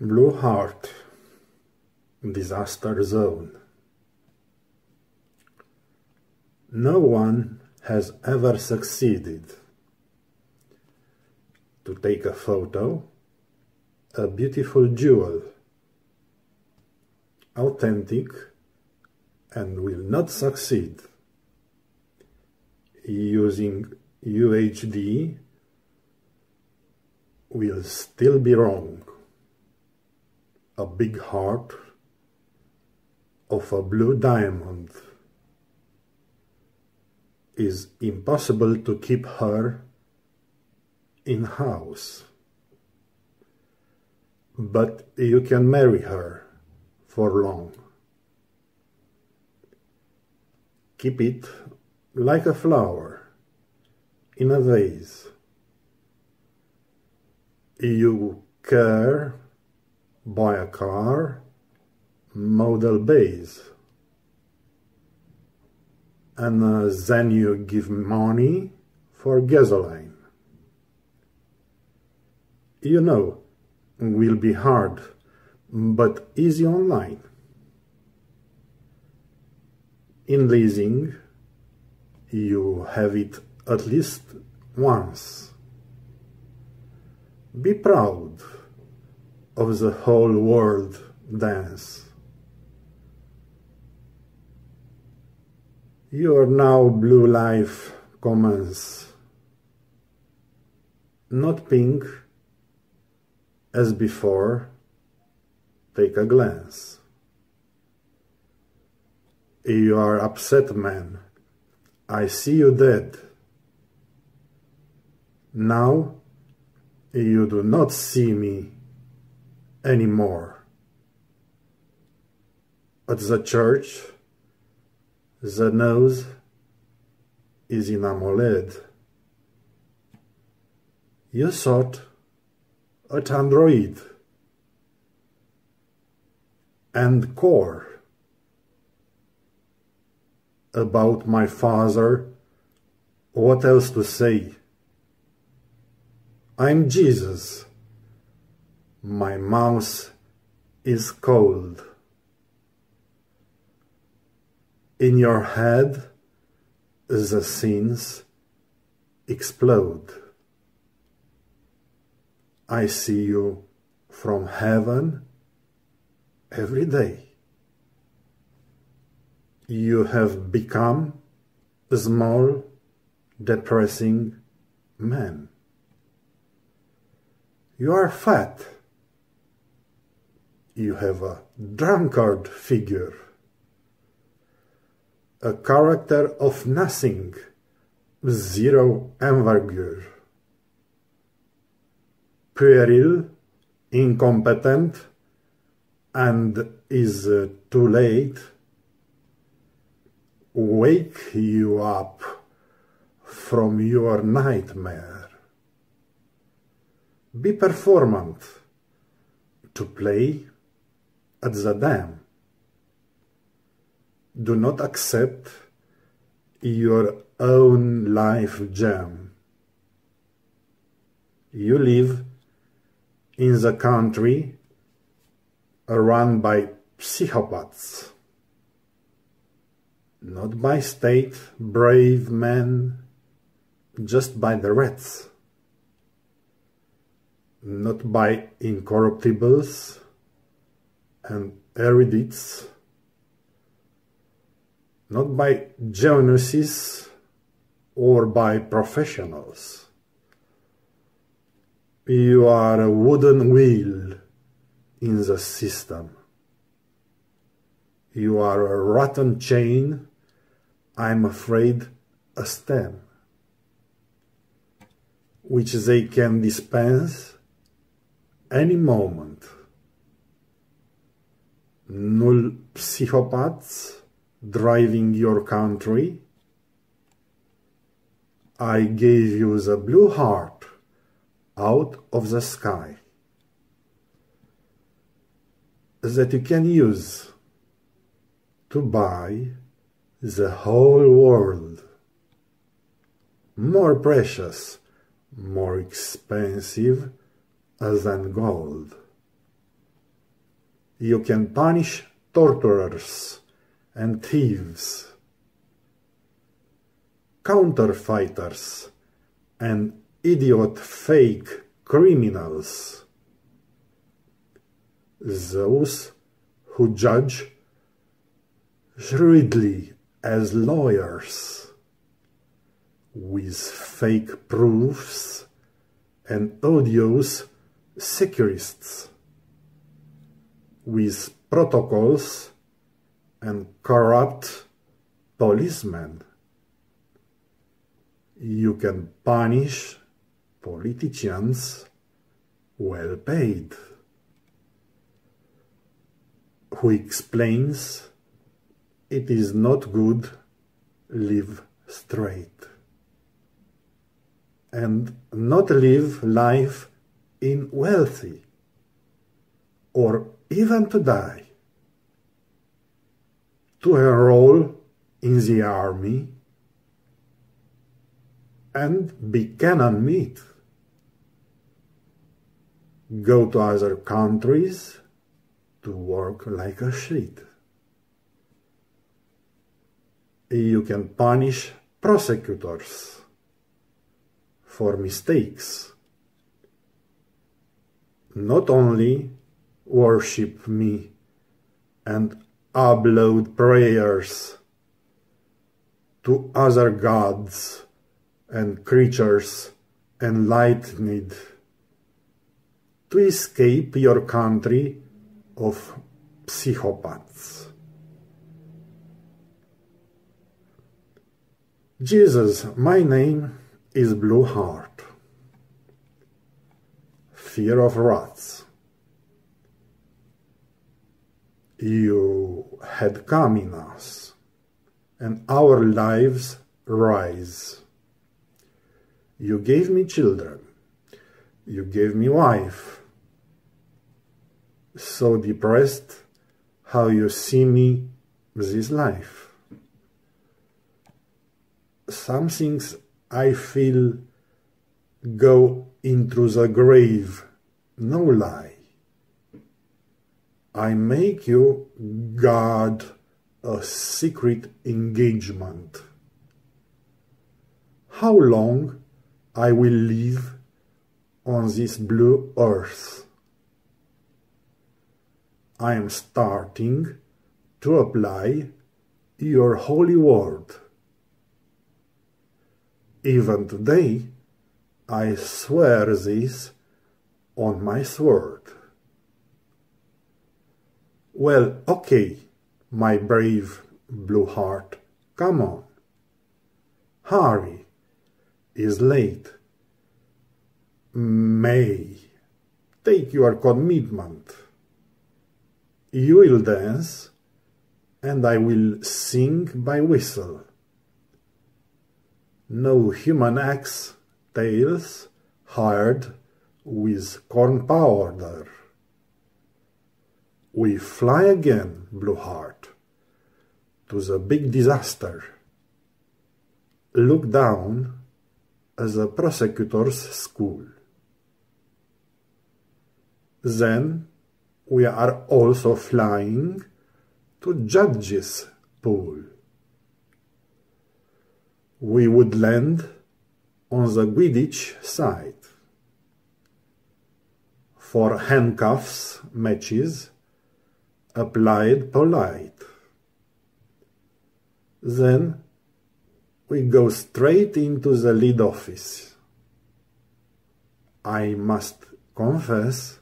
Blue Heart Disaster Zone No one has ever succeeded to take a photo, a beautiful jewel, authentic and will not succeed using UHD will still be wrong a big heart of a blue diamond. Is impossible to keep her in house. But you can marry her for long. Keep it like a flower in a vase. You care buy a car, model base. And uh, then you give money for gasoline. You know, will be hard, but easy online. In leasing, you have it at least once. Be proud of the whole world dance. Your now blue life commence, not pink as before, take a glance. You are upset, man. I see you dead. Now you do not see me anymore. But the church, the nose is enamored. You thought at Android and Core about my father. What else to say? I'm Jesus. My mouth is cold. In your head, the scenes explode. I see you from heaven every day. You have become a small, depressing man. You are fat you have a drunkard figure, a character of nothing, zero envergure, puerile, incompetent, and is uh, too late. Wake you up from your nightmare. Be performant to play at the dam. Do not accept your own life jam. You live in the country run by psychopaths, not by state brave men, just by the rats, not by incorruptibles and Erudites, not by geniuses or by professionals. You are a wooden wheel in the system. You are a rotten chain, I'm afraid a stem, which they can dispense any moment null psychopaths driving your country. I gave you the blue heart out of the sky that you can use to buy the whole world. More precious, more expensive than gold. You can punish torturers and thieves, counterfeiters and idiot fake criminals, those who judge shrewdly as lawyers, with fake proofs and odious securists with protocols and corrupt policemen. You can punish politicians well paid, who explains it is not good live straight and not live life in wealthy or even to die, to enroll in the army and be cannon meat. Go to other countries to work like a sheet. You can punish prosecutors for mistakes, not only worship me and upload prayers to other gods and creatures enlightened to escape your country of psychopaths. Jesus, my name is Blue Heart. Fear of rats. you had come in us, and our lives rise. You gave me children, you gave me wife, so depressed how you see me this life. Some things I feel go into the grave, no lie. I make you, God, a secret engagement. How long I will live on this blue earth. I am starting to apply your holy word. Even today, I swear this on my sword. Well, okay, my brave blue heart, come on. Harry is late. May, take your commitment. You will dance, and I will sing by whistle. No human axe tails hired with corn powder we fly again, Blue Heart, to the big disaster. Look down at the prosecutor's school. Then we are also flying to judge's pool. We would land on the Quidditch side. For handcuffs matches, applied polite. Then we go straight into the lead office. I must confess,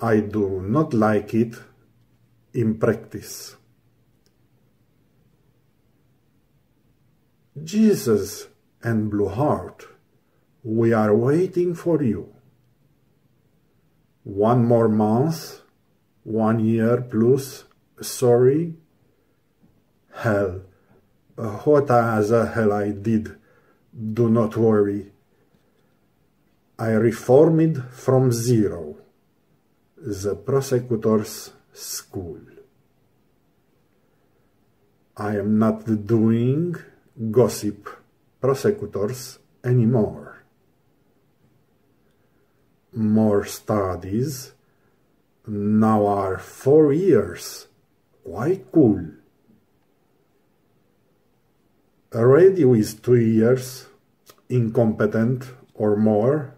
I do not like it in practice. Jesus and Blue Heart, we are waiting for you. One more month one year plus, sorry, hell, uh, what a hell I did, do not worry. I reformed from zero, the prosecutor's school. I am not doing gossip prosecutors anymore. More studies now are four years. Quite cool. A radio is two years, incompetent or more,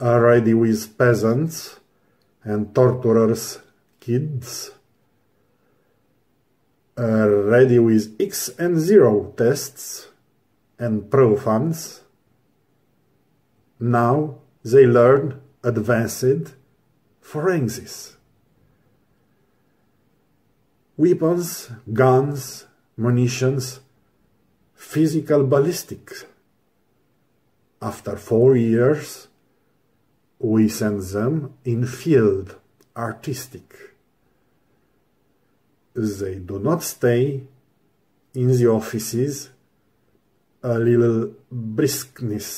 a radio with peasants and torturers' kids, a radio with X and zero tests and profans. Now they learn advanced forensics. Weapons, guns, munitions, physical ballistics. After four years, we send them in field, artistic. They do not stay in the offices, a little briskness.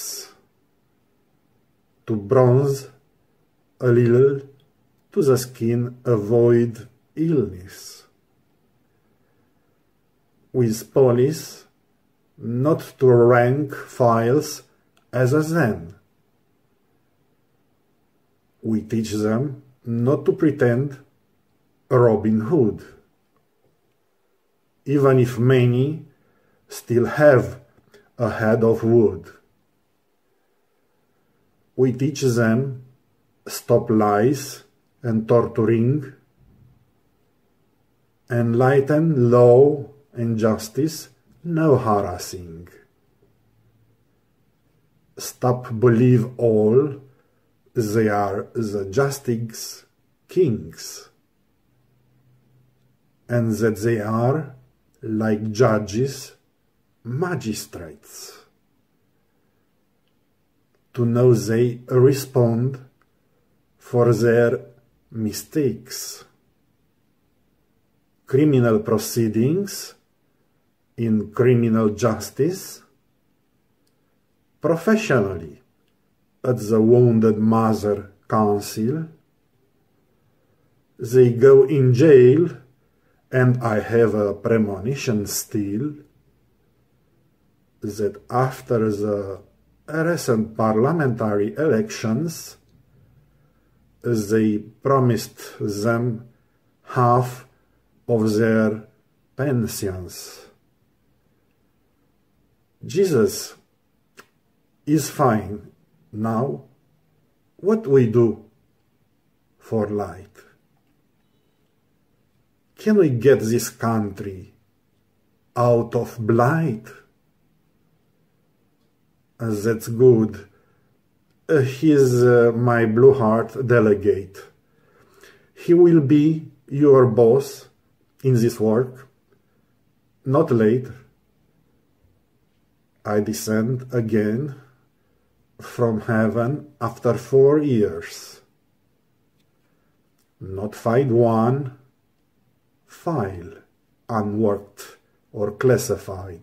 To bronze, a little to the skin avoid illness. With police, not to rank files as a Zen. We teach them not to pretend Robin Hood. Even if many still have a head of wood. We teach them stop lies and torturing, enlighten law and justice, no harassing. Stop believe all, they are the justice kings, and that they are, like judges, magistrates. To know they respond for their mistakes, criminal proceedings in criminal justice, professionally at the Wounded Mother Council. They go in jail and I have a premonition still that after the recent parliamentary elections they promised them half of their pensions. Jesus is fine now. What we do for light? Can we get this country out of blight? That's good he's uh, uh, my Blue Heart delegate. He will be your boss in this work, not late. I descend again from heaven after four years. Not find one file unworked or classified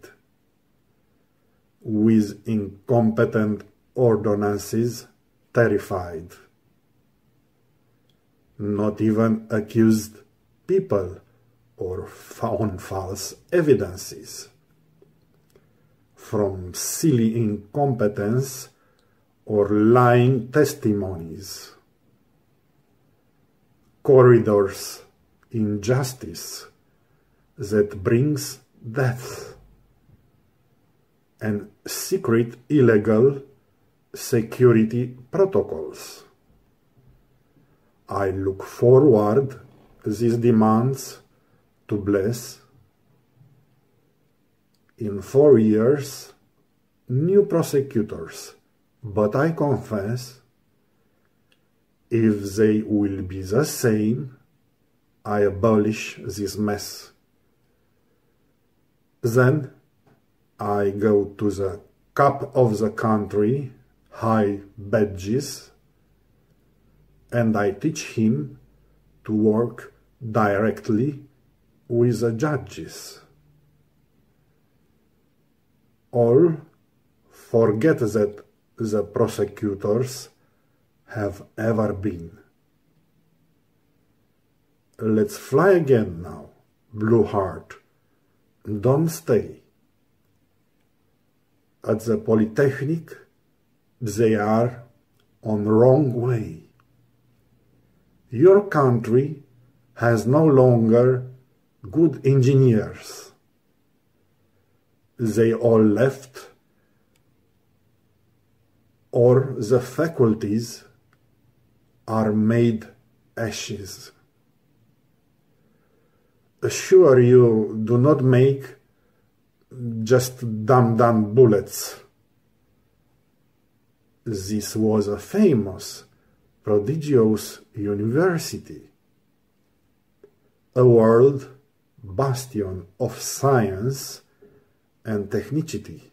with incompetent Ordinances terrified. Not even accused people or found false evidences. From silly incompetence or lying testimonies. Corridors injustice that brings death and secret illegal security protocols. I look forward these demands to bless in four years new prosecutors, but I confess if they will be the same, I abolish this mess. Then I go to the cup of the country high badges and I teach him to work directly with the judges. Or forget that the prosecutors have ever been. Let's fly again now, Blue Heart. Don't stay. At the Polytechnic, they are on the wrong way. Your country has no longer good engineers. They all left or the faculties are made ashes. Sure, you do not make just dumb dumb bullets this was a famous, prodigious university, a world bastion of science and technicity,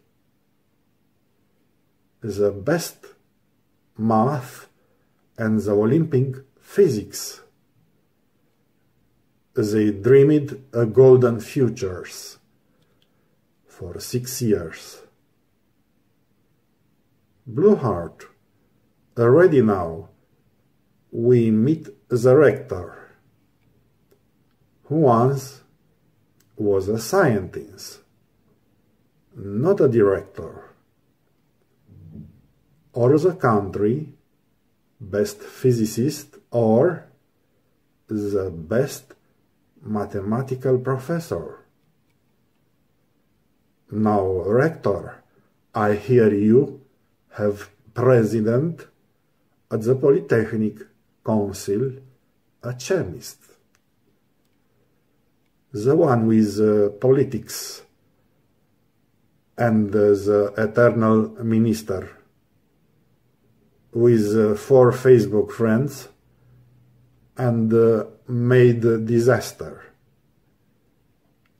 the best math and the Olympic physics. They dreamed a golden futures for six years. Blueheart, already now we meet the rector, who once was a scientist, not a director, or the country best physicist or the best mathematical professor. Now, rector, I hear you have president at the Polytechnic Council, a chemist. The one with uh, politics and uh, the eternal minister with uh, four Facebook friends and uh, made disaster.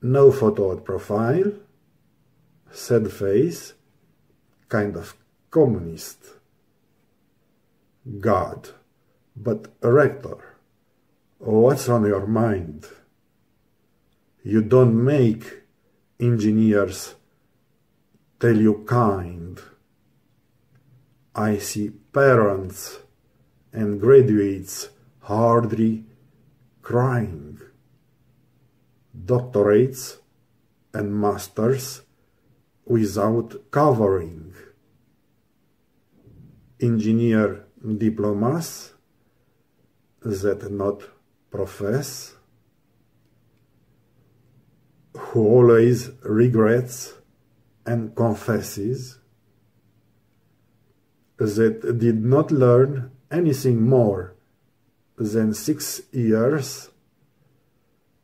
No photo profile, sad face, kind of communist, God, but rector, what's on your mind? You don't make engineers tell you kind. I see parents and graduates hardly crying. Doctorates and masters without covering engineer diplomas that not profess, who always regrets and confesses that did not learn anything more than six years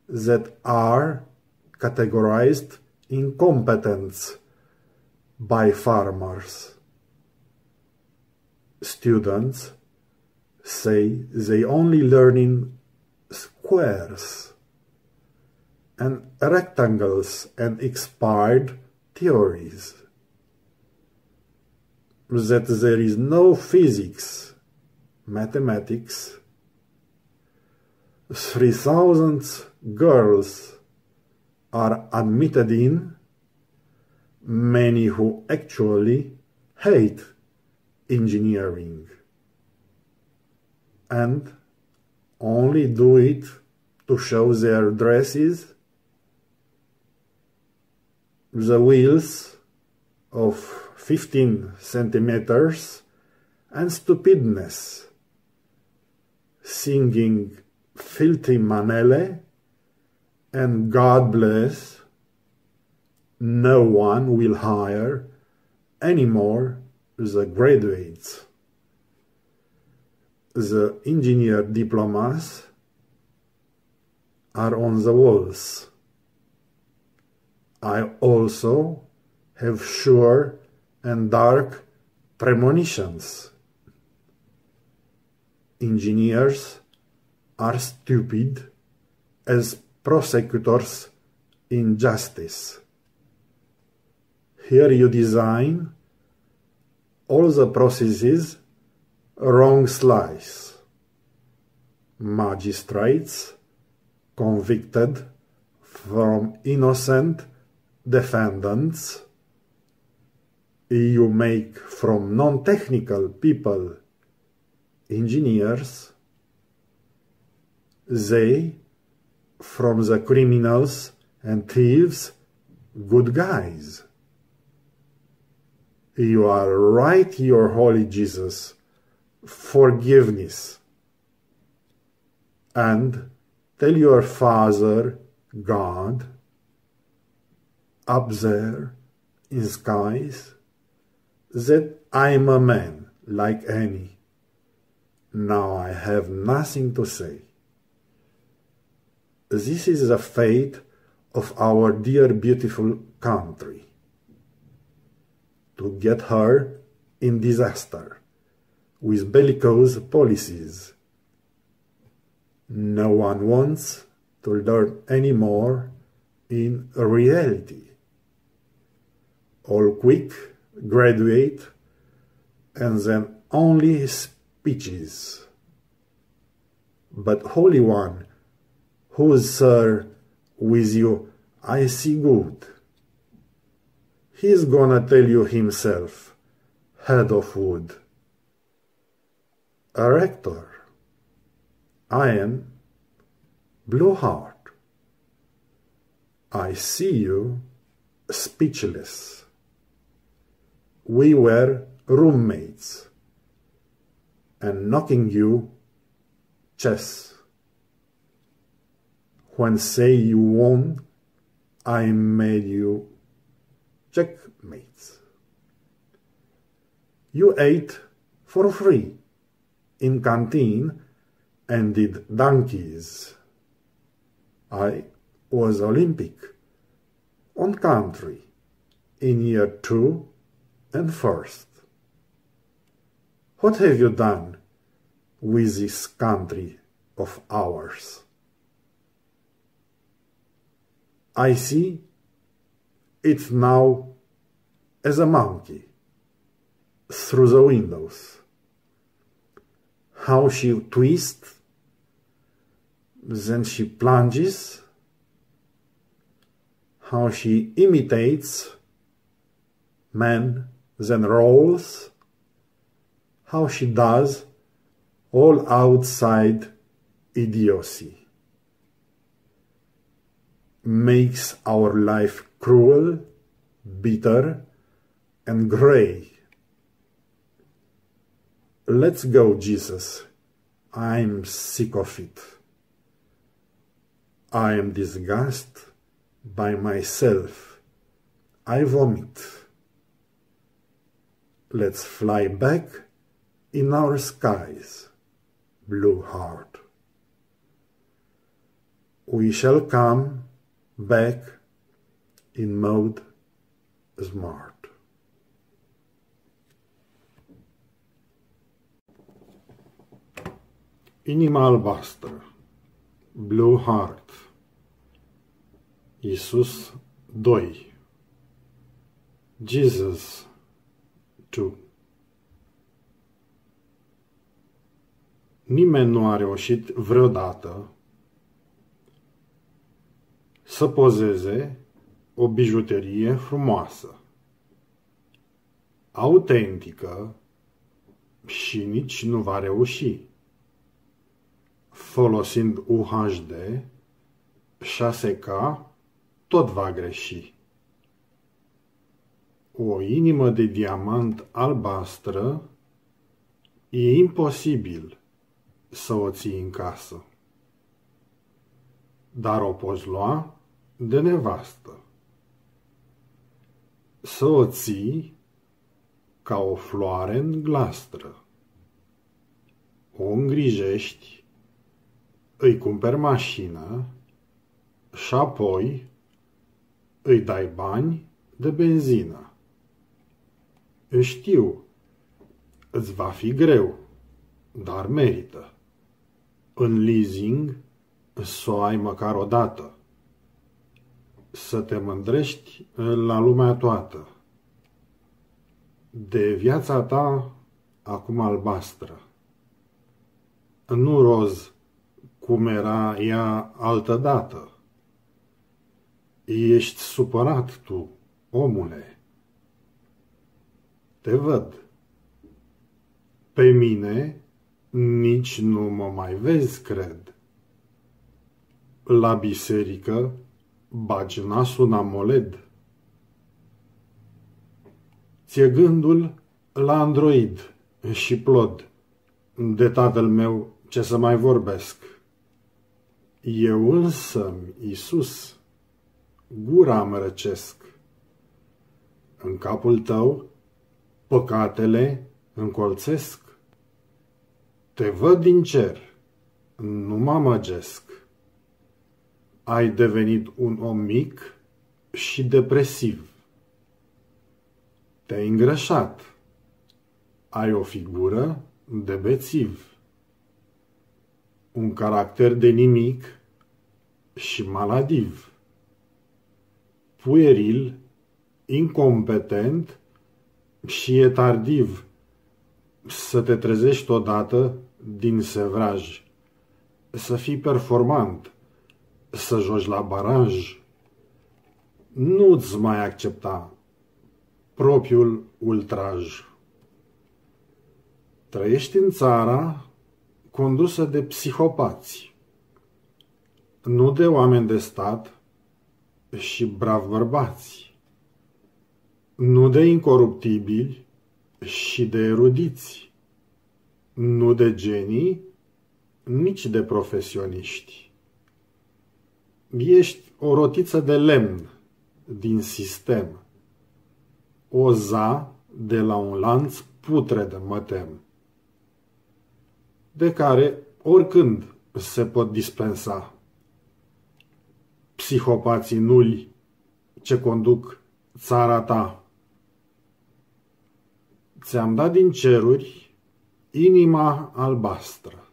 that are categorized incompetence by farmers students say they only learn in squares and rectangles and expired theories. That there is no physics, mathematics. Three thousand girls are admitted in, many who actually hate engineering and only do it to show their dresses, the wheels of 15 centimeters and stupidness, singing filthy manele and God bless, no one will hire any more the graduates, the engineer diplomas are on the walls. I also have sure and dark premonitions. Engineers are stupid as prosecutors in justice. Here you design all the processes wrong slice. Magistrates convicted from innocent defendants. You make from non-technical people engineers. They from the criminals and thieves good guys. You are right, your holy Jesus. Forgiveness. And tell your Father, God, up there in skies, that I'm a man like any. Now I have nothing to say. This is the fate of our dear beautiful country to get her in disaster with bellicose policies. No one wants to learn any more in reality. All quick, graduate, and then only speeches. But Holy One, who is, sir, with you, I see good. He's gonna tell you himself. Head of wood. A rector. I am Blueheart. I see you speechless. We were roommates and knocking you chess. When say you won, I made you checkmates. You ate for free in canteen and did donkeys. I was Olympic on country in year two and first. What have you done with this country of ours? I see it's now as a monkey through the windows. How she twists, then she plunges, how she imitates men, then rolls, how she does all outside idiocy makes our life cruel, bitter, and gray. Let's go, Jesus. I'm sick of it. I am disgusted by myself. I vomit. Let's fly back in our skies, blue heart. We shall come back in mode smart. Inima albastră, Blue Heart, Isus 2, Jesus 2. Nimeni nu a reușit vreodată să pozeze o bijuterie frumoasă, autentică și nici nu va reuși. Folosind UHD, 6K tot va greși. O inimă de diamant albastră e imposibil să o ții în casă, dar o poți lua de nevastă să o ții ca o floare în glastră. O îngrijești, îi cumperi mașină și apoi îi dai bani de benzină. Știu, îți va fi greu, dar merită. În leasing, să o ai măcar o dată să te mândrești eh, la lumea toată de viața ta acum albastră, nu roz cum era ea altădată. Ești supărat tu, omule. Te văd. Pe mine nici nu mă mai vezi, cred. La biserică bagi nasul în AMOLED. Ție gândul la Android și plod. De tatăl meu ce să mai vorbesc. Eu însă, Iisus, gura mă răcesc. În capul tău păcatele încolțesc. Te văd din cer, nu mă amăgesc ai devenit un om mic și depresiv. Te-ai îngrășat. Ai o figură de bețiv. Un caracter de nimic și maladiv. Pueril, incompetent și e tardiv să te trezești odată din sevraj, să fii performant, să joci la baranj, nu-ți mai accepta propriul ultraj. Trăiești în țara condusă de psihopați, nu de oameni de stat și brav bărbați, nu de incoruptibili și de erudiți, nu de genii, nici de profesioniști ești o rotiță de lemn din sistem. O za de la un lanț putred, mă tem, de care oricând se pot dispensa. Psihopații nuli ce conduc țara ta. Ți-am dat din ceruri inima albastră,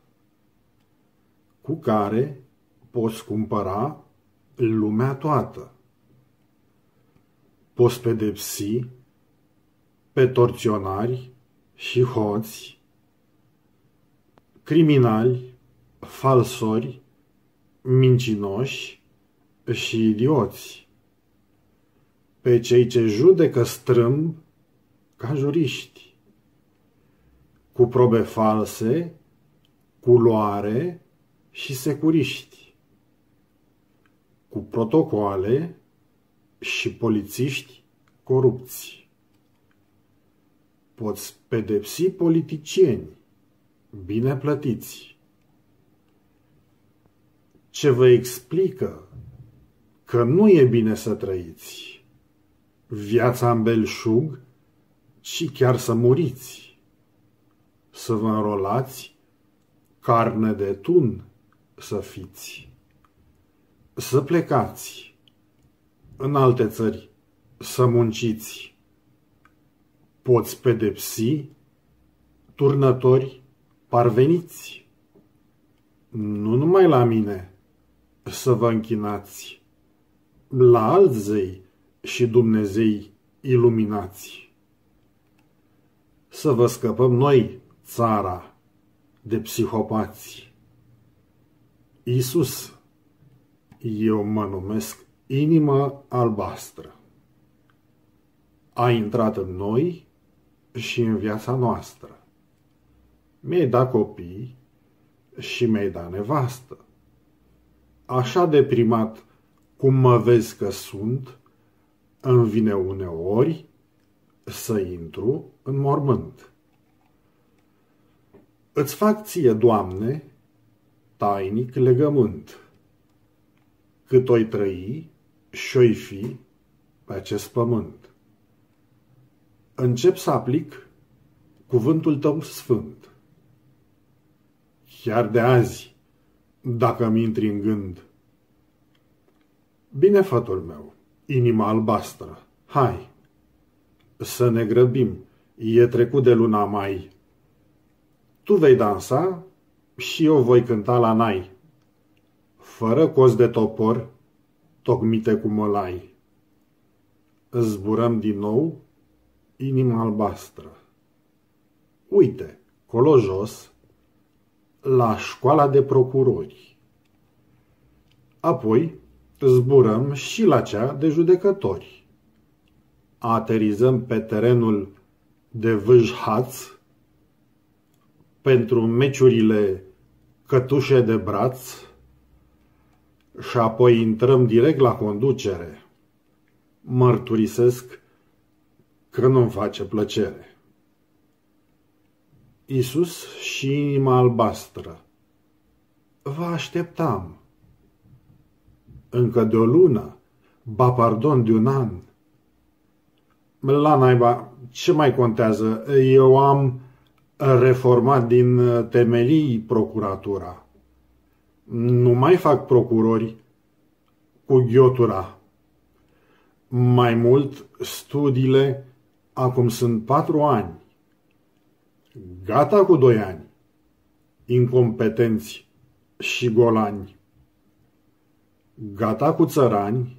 cu care poți cumpăra lumea toată. Poți pedepsi pe torționari și hoți, criminali, falsori, mincinoși și idioți, pe cei ce judecă strâmb ca juriști, cu probe false, culoare și securiști cu protocoale și polițiști corupți. Poți pedepsi politicieni bine plătiți. Ce vă explică că nu e bine să trăiți viața în belșug și chiar să muriți, să vă înrolați carne de tun să fiți să plecați în alte țări să munciți. Poți pedepsi turnători parveniți. Nu numai la mine să vă închinați, la alți zei și Dumnezei iluminați. Să vă scăpăm noi, țara, de psihopați. Isus eu mă numesc inima albastră. A intrat în noi și în viața noastră. Mi-ai dat copii și mi-ai dat nevastă. Așa deprimat cum mă vezi că sunt, îmi vine uneori să intru în mormânt. Îți fac ție, Doamne, tainic legământ cât oi trăi și-oi fi pe acest pământ. Încep să aplic cuvântul tău sfânt. Chiar de azi, dacă mi intri în gând. fătul meu, inima albastră, hai, să ne grăbim, e trecut de luna mai. Tu vei dansa și eu voi cânta la nai fără cos de topor, tocmite cu mălai. Zburăm din nou, inima albastră. Uite, colo jos, la școala de procurori. Apoi zburăm și la cea de judecători. Aterizăm pe terenul de Vâjhaț pentru meciurile cătușe de braț, și apoi intrăm direct la conducere. Mărturisesc că nu-mi face plăcere. Isus și inima albastră. Vă așteptam. Încă de o lună, ba pardon, de un an. La naiba, ce mai contează? Eu am reformat din temelii procuratura nu mai fac procurori cu ghiotura. Mai mult, studiile acum sunt patru ani. Gata cu doi ani. Incompetenți și golani. Gata cu țărani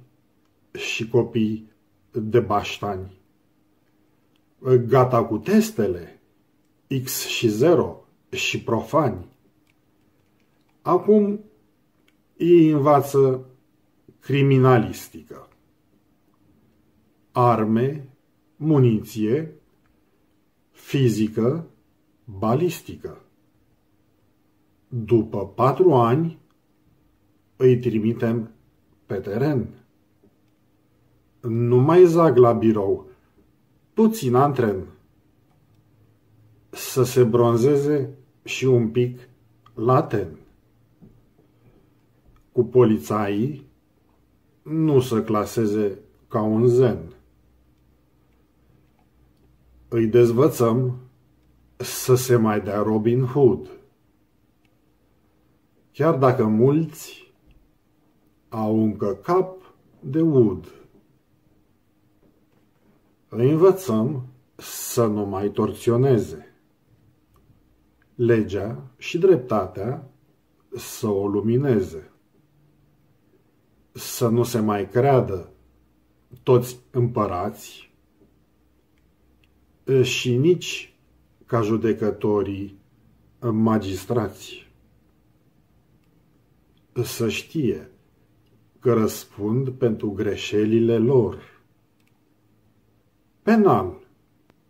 și copii de baștani. Gata cu testele, X și 0 și profani Acum ei învață criminalistică, arme, muniție, fizică, balistică. După patru ani îi trimitem pe teren. Nu mai zag la birou, puțin antren. Să se bronzeze și un pic la ten cu polițaii nu să claseze ca un zen. Îi dezvățăm să se mai dea Robin Hood. Chiar dacă mulți au încă cap de ud. Îi învățăm să nu mai torționeze. Legea și dreptatea să o lumineze să nu se mai creadă toți împărați și nici ca judecătorii magistrați. Să știe că răspund pentru greșelile lor. Penal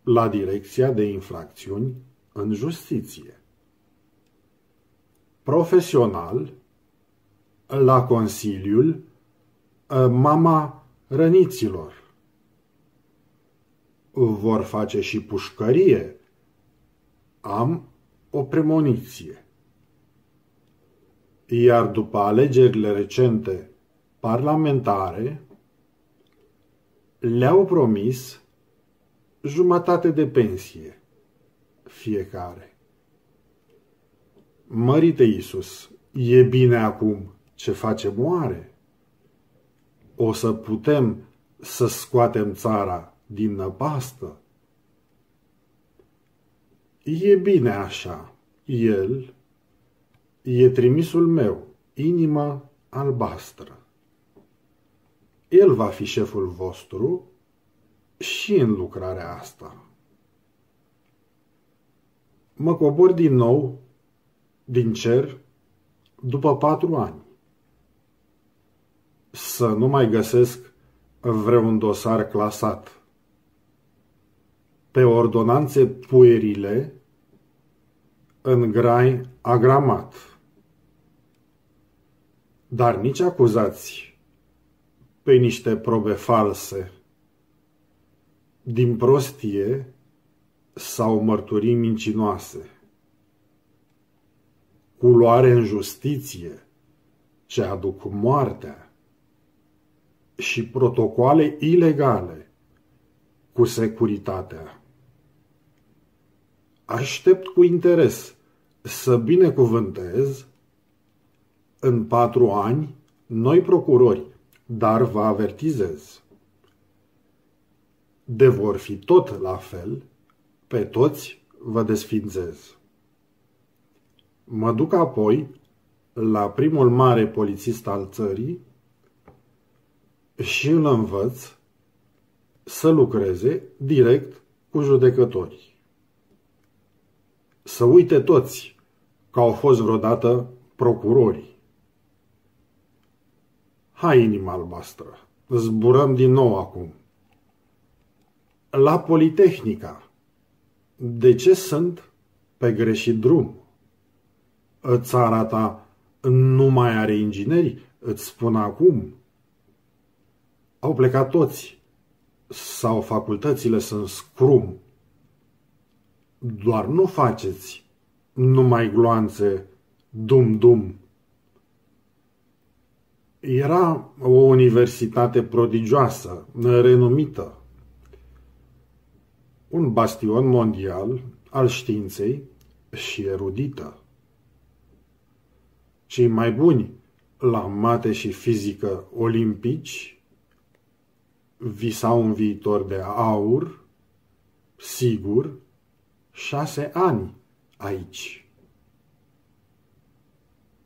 la Direcția de Infracțiuni în Justiție. Profesional la Consiliul Ă, mama răniților. Vor face și pușcărie. Am o premoniție. Iar după alegerile recente parlamentare, le-au promis jumătate de pensie fiecare. Mărite Iisus, e bine acum ce face moare? o să putem să scoatem țara din năpastă? E bine așa. El e trimisul meu, inima albastră. El va fi șeful vostru și în lucrarea asta. Mă cobor din nou din cer după patru ani să nu mai găsesc vreun dosar clasat. Pe ordonanțe puerile, în grai agramat. Dar nici acuzați pe niște probe false, din prostie sau mărturii mincinoase. Culoare în justiție ce aduc moartea și protocoale ilegale cu securitatea. Aștept cu interes să binecuvântez în patru ani noi procurori, dar vă avertizez. De vor fi tot la fel, pe toți vă desfințez. Mă duc apoi la primul mare polițist al țării, și îl învăț să lucreze direct cu judecătorii. Să uite toți că au fost vreodată procurori. Hai, inima albastră, zburăm din nou acum. La Politehnica. De ce sunt pe greșit drum? Țara ta nu mai are ingineri, îți spun acum au plecat toți. Sau facultățile sunt scrum. Doar nu faceți numai gloanțe, dum-dum. Era o universitate prodigioasă, renumită, un bastion mondial al științei și erudită. Cei mai buni la mate și fizică olimpici visa un viitor de aur, sigur, șase ani aici.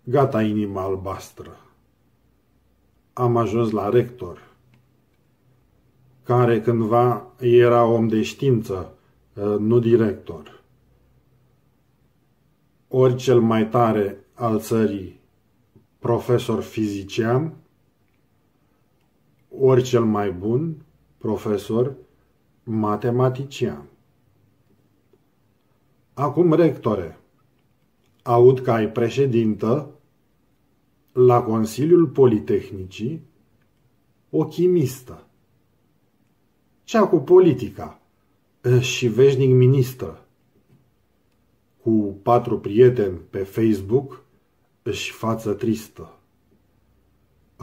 Gata inima albastră. Am ajuns la rector, care cândva era om de știință, nu director. Ori cel mai tare al țării, profesor fizician, ori cel mai bun profesor matematician. Acum, rectore, aud că ai președintă la Consiliul Politehnicii o chimistă. Cea cu politica eh, și veșnic ministră. Cu patru prieteni pe Facebook își față tristă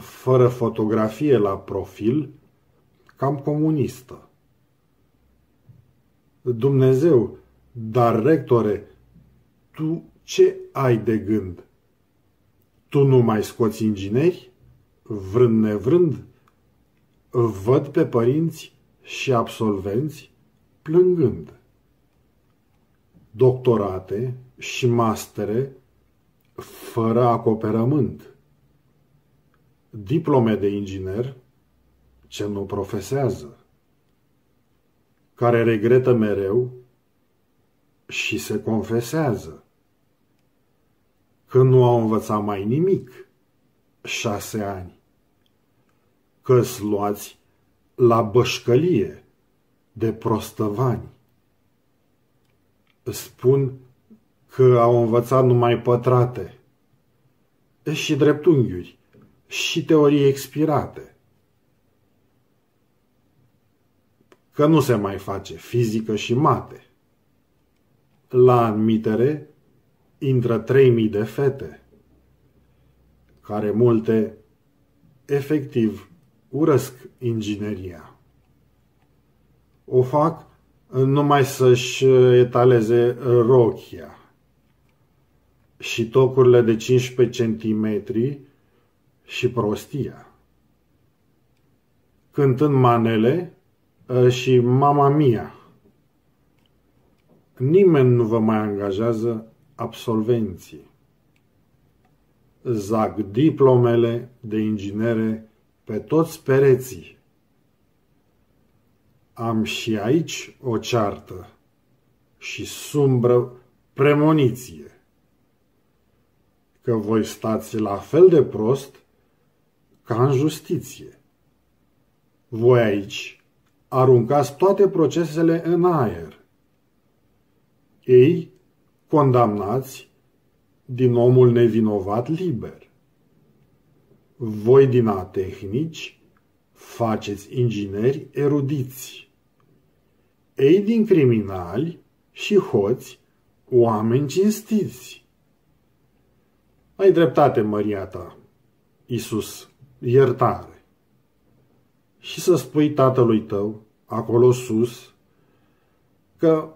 fără fotografie la profil, cam comunistă. Dumnezeu, dar rectore, tu ce ai de gând? Tu nu mai scoți ingineri? Vrând nevrând? Văd pe părinți și absolvenți plângând. Doctorate și mastere fără acoperământ diplome de inginer ce nu profesează, care regretă mereu și se confesează că nu au învățat mai nimic șase ani, că luați la bășcălie de prostăvani. Spun că au învățat numai pătrate și dreptunghiuri și teorii expirate. Că nu se mai face fizică și mate. La admitere intră 3000 de fete, care multe efectiv urăsc ingineria. O fac numai să-și uh, etaleze uh, rochia și tocurile de 15 cm și prostia. Cântând manele ă, și mama mia. Nimeni nu vă mai angajează absolvenții. Zac diplomele de inginere pe toți pereții. Am și aici o ceartă și sumbră premoniție că voi stați la fel de prost ca în justiție. Voi aici aruncați toate procesele în aer. Ei condamnați din omul nevinovat liber. Voi din atehnici faceți ingineri erudiți. Ei din criminali și hoți oameni cinstiți. Ai dreptate, măria ta, Iisus iertare. Și să spui tatălui tău, acolo sus, că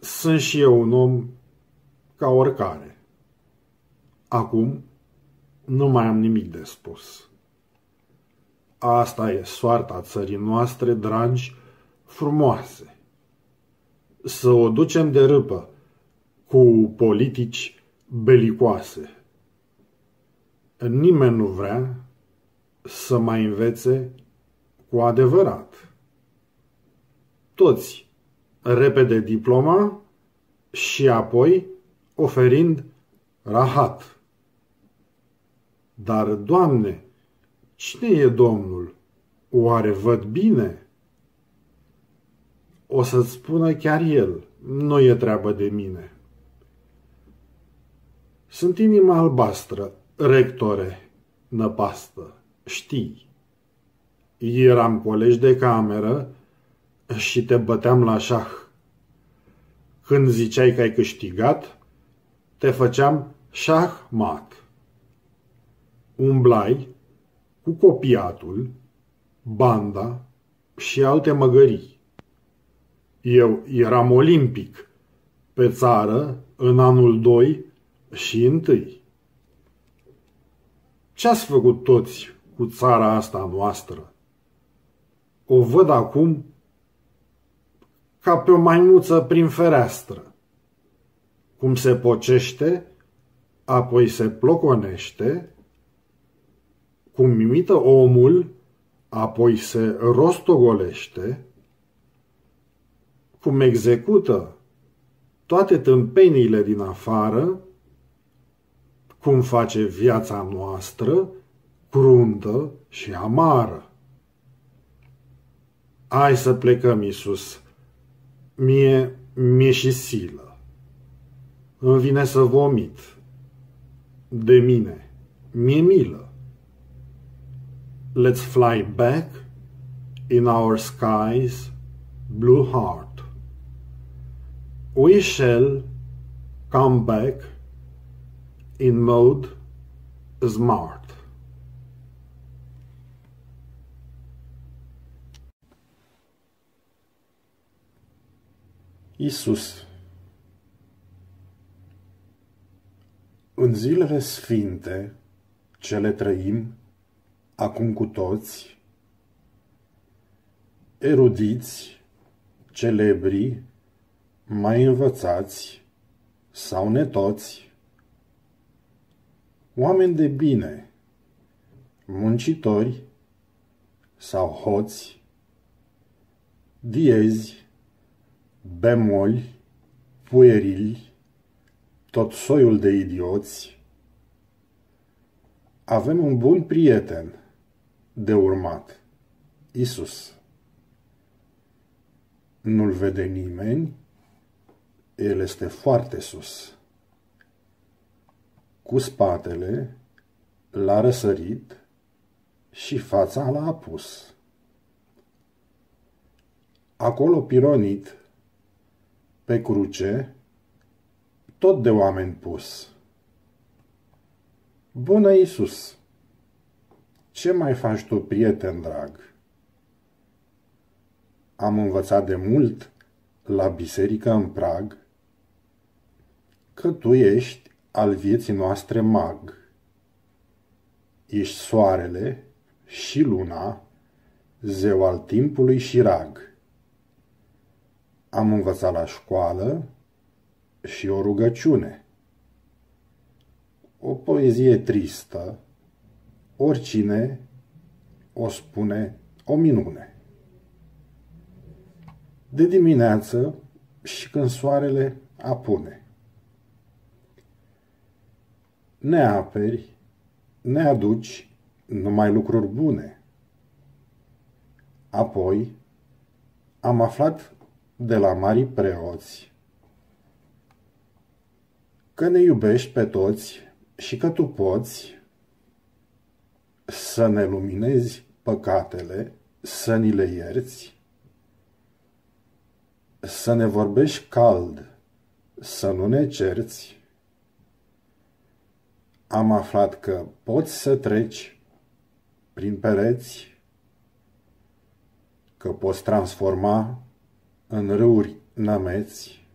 sunt și eu un om ca oricare. Acum nu mai am nimic de spus. Asta e soarta țării noastre, dragi, frumoase. Să o ducem de râpă cu politici belicoase. Nimeni nu vrea să mai învețe cu adevărat. Toți repede diploma și apoi oferind rahat. Dar, Doamne, cine e Domnul? Oare văd bine? O să-ți spună chiar el, nu e treabă de mine. Sunt inima albastră, rectore, năpastă știi. Eram colegi de cameră și te băteam la șah. Când ziceai că ai câștigat, te făceam mat. Umblai cu copiatul, banda și alte măgării. Eu eram olimpic pe țară în anul 2 și întâi. Ce ați făcut toți cu țara asta noastră. O văd acum ca pe o mainuță prin fereastră. Cum se pocește, apoi se ploconește, cum imită omul, apoi se rostogolește, cum execută toate tâmpenile din afară, cum face viața noastră, prundă și amară. Hai să plecăm, Iisus. Mie, mie și silă. Îmi vine să vomit. De mine. Mie milă. Let's fly back in our skies, blue heart. We shall come back in mode smart. Isus, în zilele sfinte ce le trăim acum cu toți, erudiți, celebri, mai învățați sau netoți, oameni de bine, muncitori sau hoți, diezi, bemoli, puerili, tot soiul de idioți, avem un bun prieten de urmat, Isus. Nu-l vede nimeni, el este foarte sus. Cu spatele l-a răsărit și fața l-a apus. Acolo pironit pe cruce, tot de oameni pus. Bună, Iisus! Ce mai faci tu, prieten drag? Am învățat de mult la biserică în prag că tu ești al vieții noastre mag. Ești soarele și luna, zeu al timpului și rag am învățat la școală și o rugăciune. O poezie tristă, oricine o spune o minune. De dimineață și când soarele apune. Ne aperi, ne aduci numai lucruri bune. Apoi am aflat de la mari preoți, că ne iubești pe toți și că tu poți să ne luminezi păcatele, să ni le ierți, să ne vorbești cald, să nu ne cerți. Am aflat că poți să treci prin pereți, că poți transforma în râuri nameți,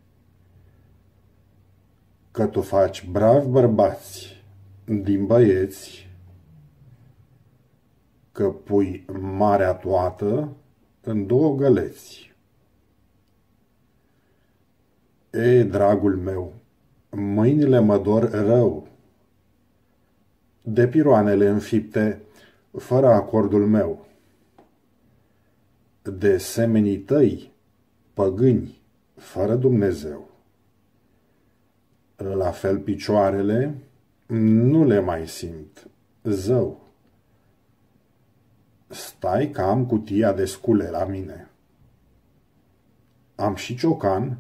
că tu faci bravi bărbați din băieți, că pui marea toată în două găleți. E, dragul meu, mâinile mă dor rău. De piroanele înfipte, fără acordul meu. De semenii tăi păgâni, fără Dumnezeu. La fel picioarele nu le mai simt, zău. Stai că am cutia de scule la mine. Am și ciocan,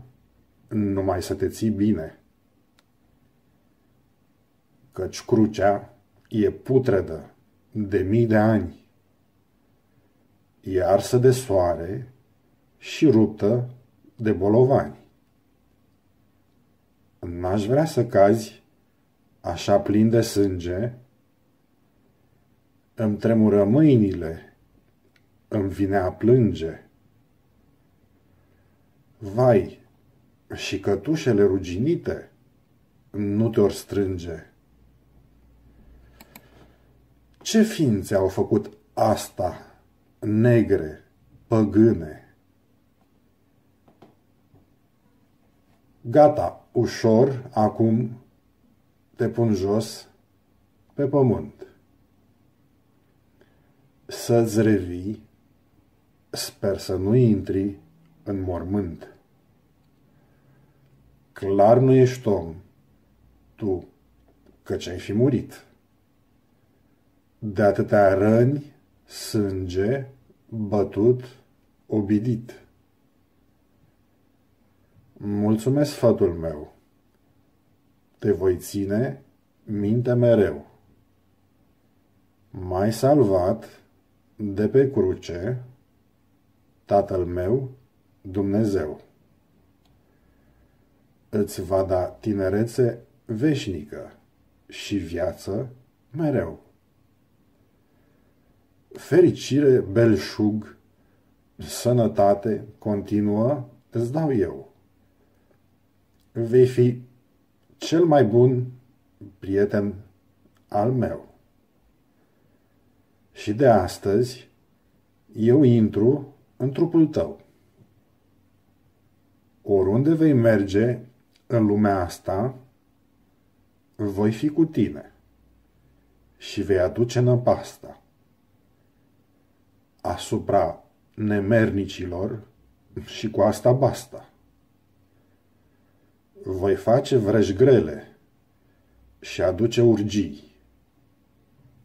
numai să te ții bine. Căci crucea e putredă de mii de ani. E arsă de soare și ruptă de bolovani. N-aș vrea să cazi așa plin de sânge, îmi tremură mâinile, îmi vine a plânge. Vai, și cătușele ruginite nu te-or strânge. Ce ființe au făcut asta, negre, păgâne? Gata, ușor, acum te pun jos pe pământ. Să-ți revii, sper să nu intri în mormânt. Clar nu ești om, tu, căci ai fi murit. De atâtea răni, sânge, bătut, obidit. Mulțumesc sfatul meu. Te voi ține minte mereu. Mai salvat de pe cruce Tatăl meu, Dumnezeu. Îți va da tinerețe veșnică și viață mereu. Fericire, belșug, sănătate continuă îți dau eu vei fi cel mai bun prieten al meu. Și de astăzi eu intru în trupul tău. Oriunde vei merge în lumea asta, voi fi cu tine și vei aduce năpasta asupra nemernicilor și cu asta basta voi face grele și aduce urgii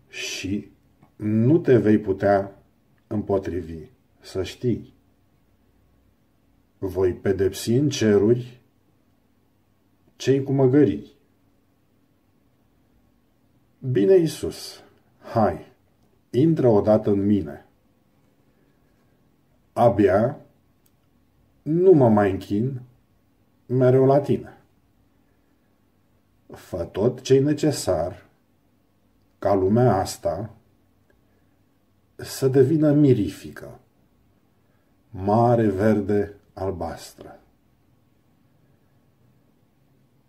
și nu te vei putea împotrivi, să știi. Voi pedepsi în ceruri cei cu măgării. Bine, Iisus, hai, intră odată în mine. Abia nu mă mai închin mereu la tine. Fă tot ce e necesar ca lumea asta să devină mirifică, mare verde albastră.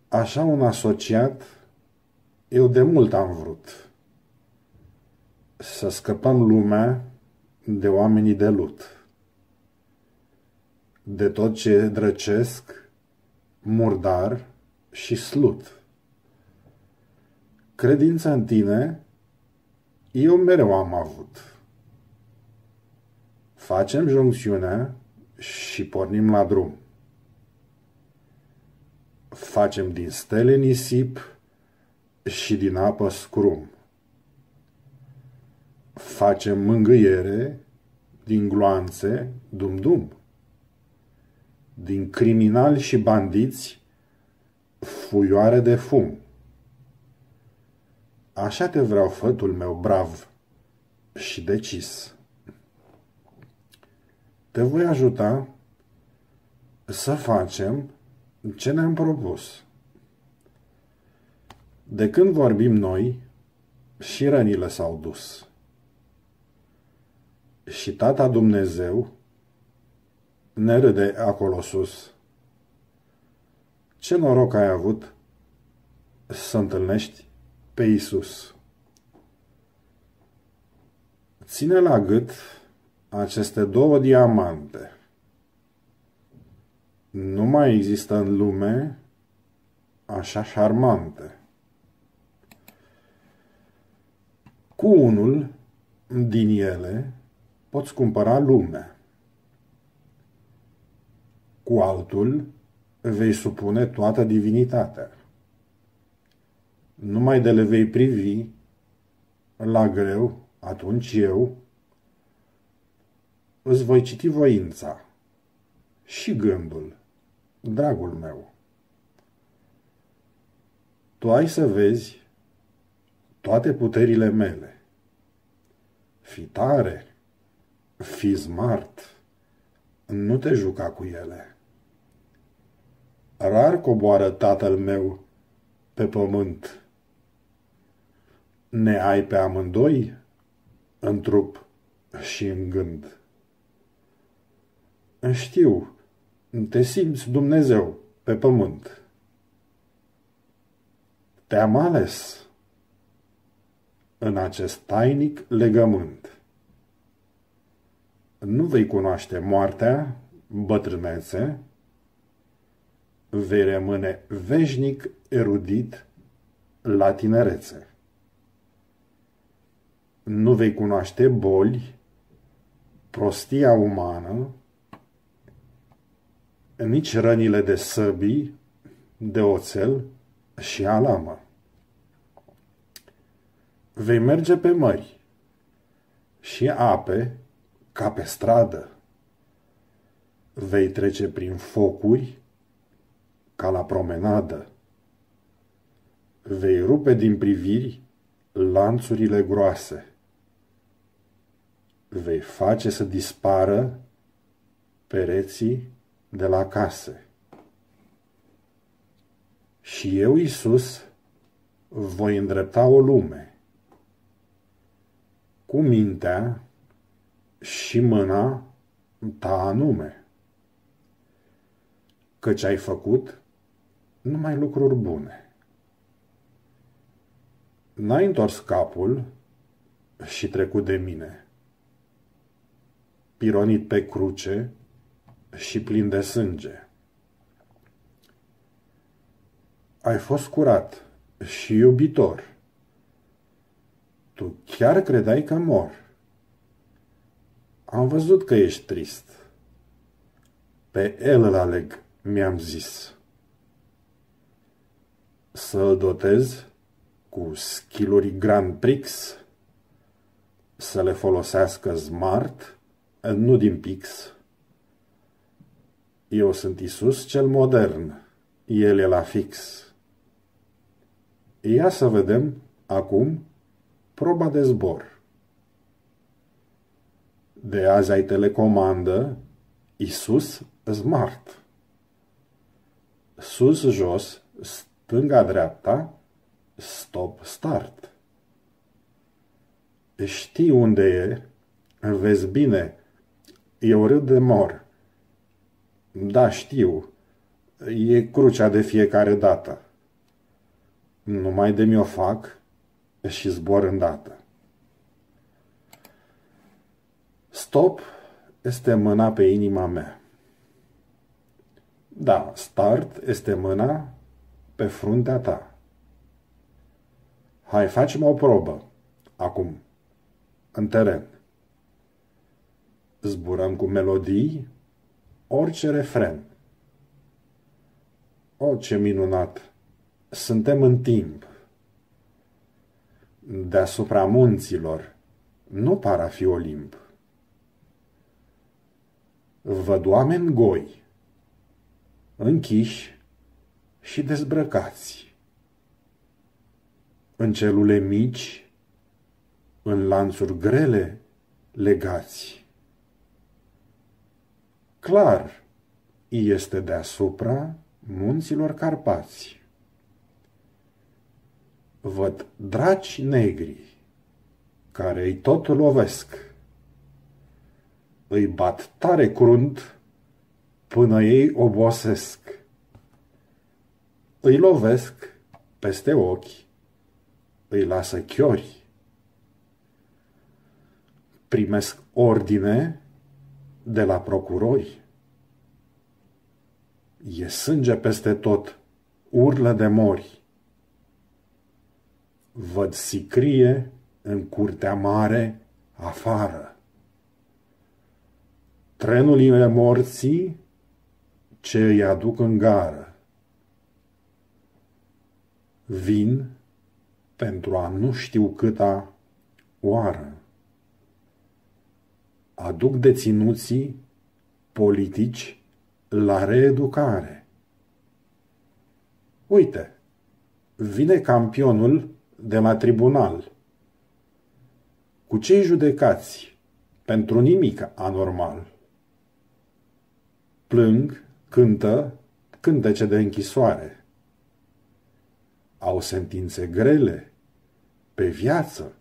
Așa un asociat eu de mult am vrut să scăpăm lumea de oamenii de lut, de tot ce drăcesc murdar și slut. Credința în tine eu mereu am avut. Facem juncțiunea și pornim la drum. Facem din stele nisip și din apă scrum. Facem mângâiere din gloanțe dum-dum din criminali și bandiți, fuioare de fum. Așa te vreau, fătul meu brav și decis. Te voi ajuta să facem ce ne-am propus. De când vorbim noi, și rănile s-au dus. Și tata Dumnezeu ne râde acolo sus. Ce noroc ai avut să întâlnești pe Isus. Ține la gât aceste două diamante. Nu mai există în lume așa șarmante. Cu unul din ele poți cumpăra lumea cu altul vei supune toată divinitatea. Numai de le vei privi la greu, atunci eu îți voi citi voința și gândul, dragul meu. Tu ai să vezi toate puterile mele. Fi tare, fi smart nu te juca cu ele. Rar coboară tatăl meu pe pământ. Ne ai pe amândoi în trup și în gând. Știu, te simți Dumnezeu pe pământ. Te-am ales în acest tainic legământ nu vei cunoaște moartea, bătrânețe, vei rămâne veșnic erudit la tinerețe. Nu vei cunoaște boli, prostia umană, nici rănile de săbii, de oțel și alamă. Vei merge pe mări și ape ca pe stradă. Vei trece prin focuri ca la promenadă. Vei rupe din priviri lanțurile groase. Vei face să dispară pereții de la case. Și eu, Isus, voi îndrepta o lume cu mintea și mâna ta anume, căci ai făcut numai lucruri bune. N-ai întors capul și trecut de mine, pironit pe cruce și plin de sânge. Ai fost curat și iubitor. Tu chiar credeai că mor am văzut că ești trist. Pe el îl aleg, mi-am zis. Să-l dotez cu skilluri Grand Prix, să le folosească smart, nu din pix. Eu sunt Isus cel modern, el e la fix. Ia să vedem acum proba de zbor de azi ai telecomandă, Isus Smart. Sus-jos, stânga-dreapta, stop-start. Știi unde e, îl vezi bine, eu râd de mor. Da, știu, e crucea de fiecare dată. Numai de mi-o fac și zbor îndată. Stop este mâna pe inima mea. Da, start este mâna pe fruntea ta. Hai, facem o probă. Acum, în teren. Zburăm cu melodii, orice refren. O, ce minunat! Suntem în timp. Deasupra munților, nu par a fi Olimp văd oameni goi, închiși și dezbrăcați, în celule mici, în lanțuri grele legați. Clar este deasupra munților Carpați. Văd draci negri care îi tot lovesc îi bat tare crunt până ei obosesc. Îi lovesc peste ochi, îi lasă chiori. Primesc ordine de la procurori. E sânge peste tot, urlă de mori. Văd sicrie în curtea mare afară trenurile morții ce îi aduc în gară. Vin pentru a nu știu câta oară. Aduc deținuții politici la reeducare. Uite, vine campionul de la tribunal. Cu cei judecați? Pentru nimic anormal plâng, cântă, cântece de închisoare. Au sentințe grele, pe viață,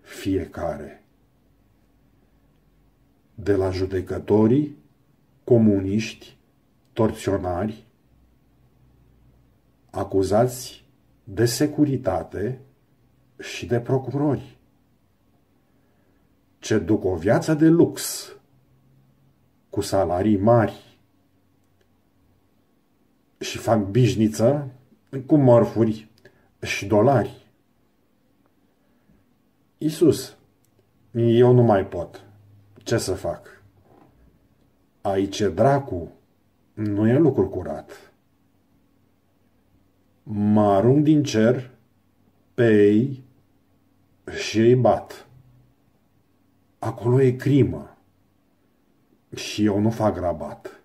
fiecare. De la judecătorii, comuniști, torționari, acuzați de securitate și de procurori, ce duc o viață de lux, cu salarii mari, și fac bișniță cu mărfuri și dolari. Isus, eu nu mai pot. Ce să fac? Aici dracu. Nu e lucru curat. Mă arunc din cer pe ei și îi bat. Acolo e crimă și eu nu fac rabat.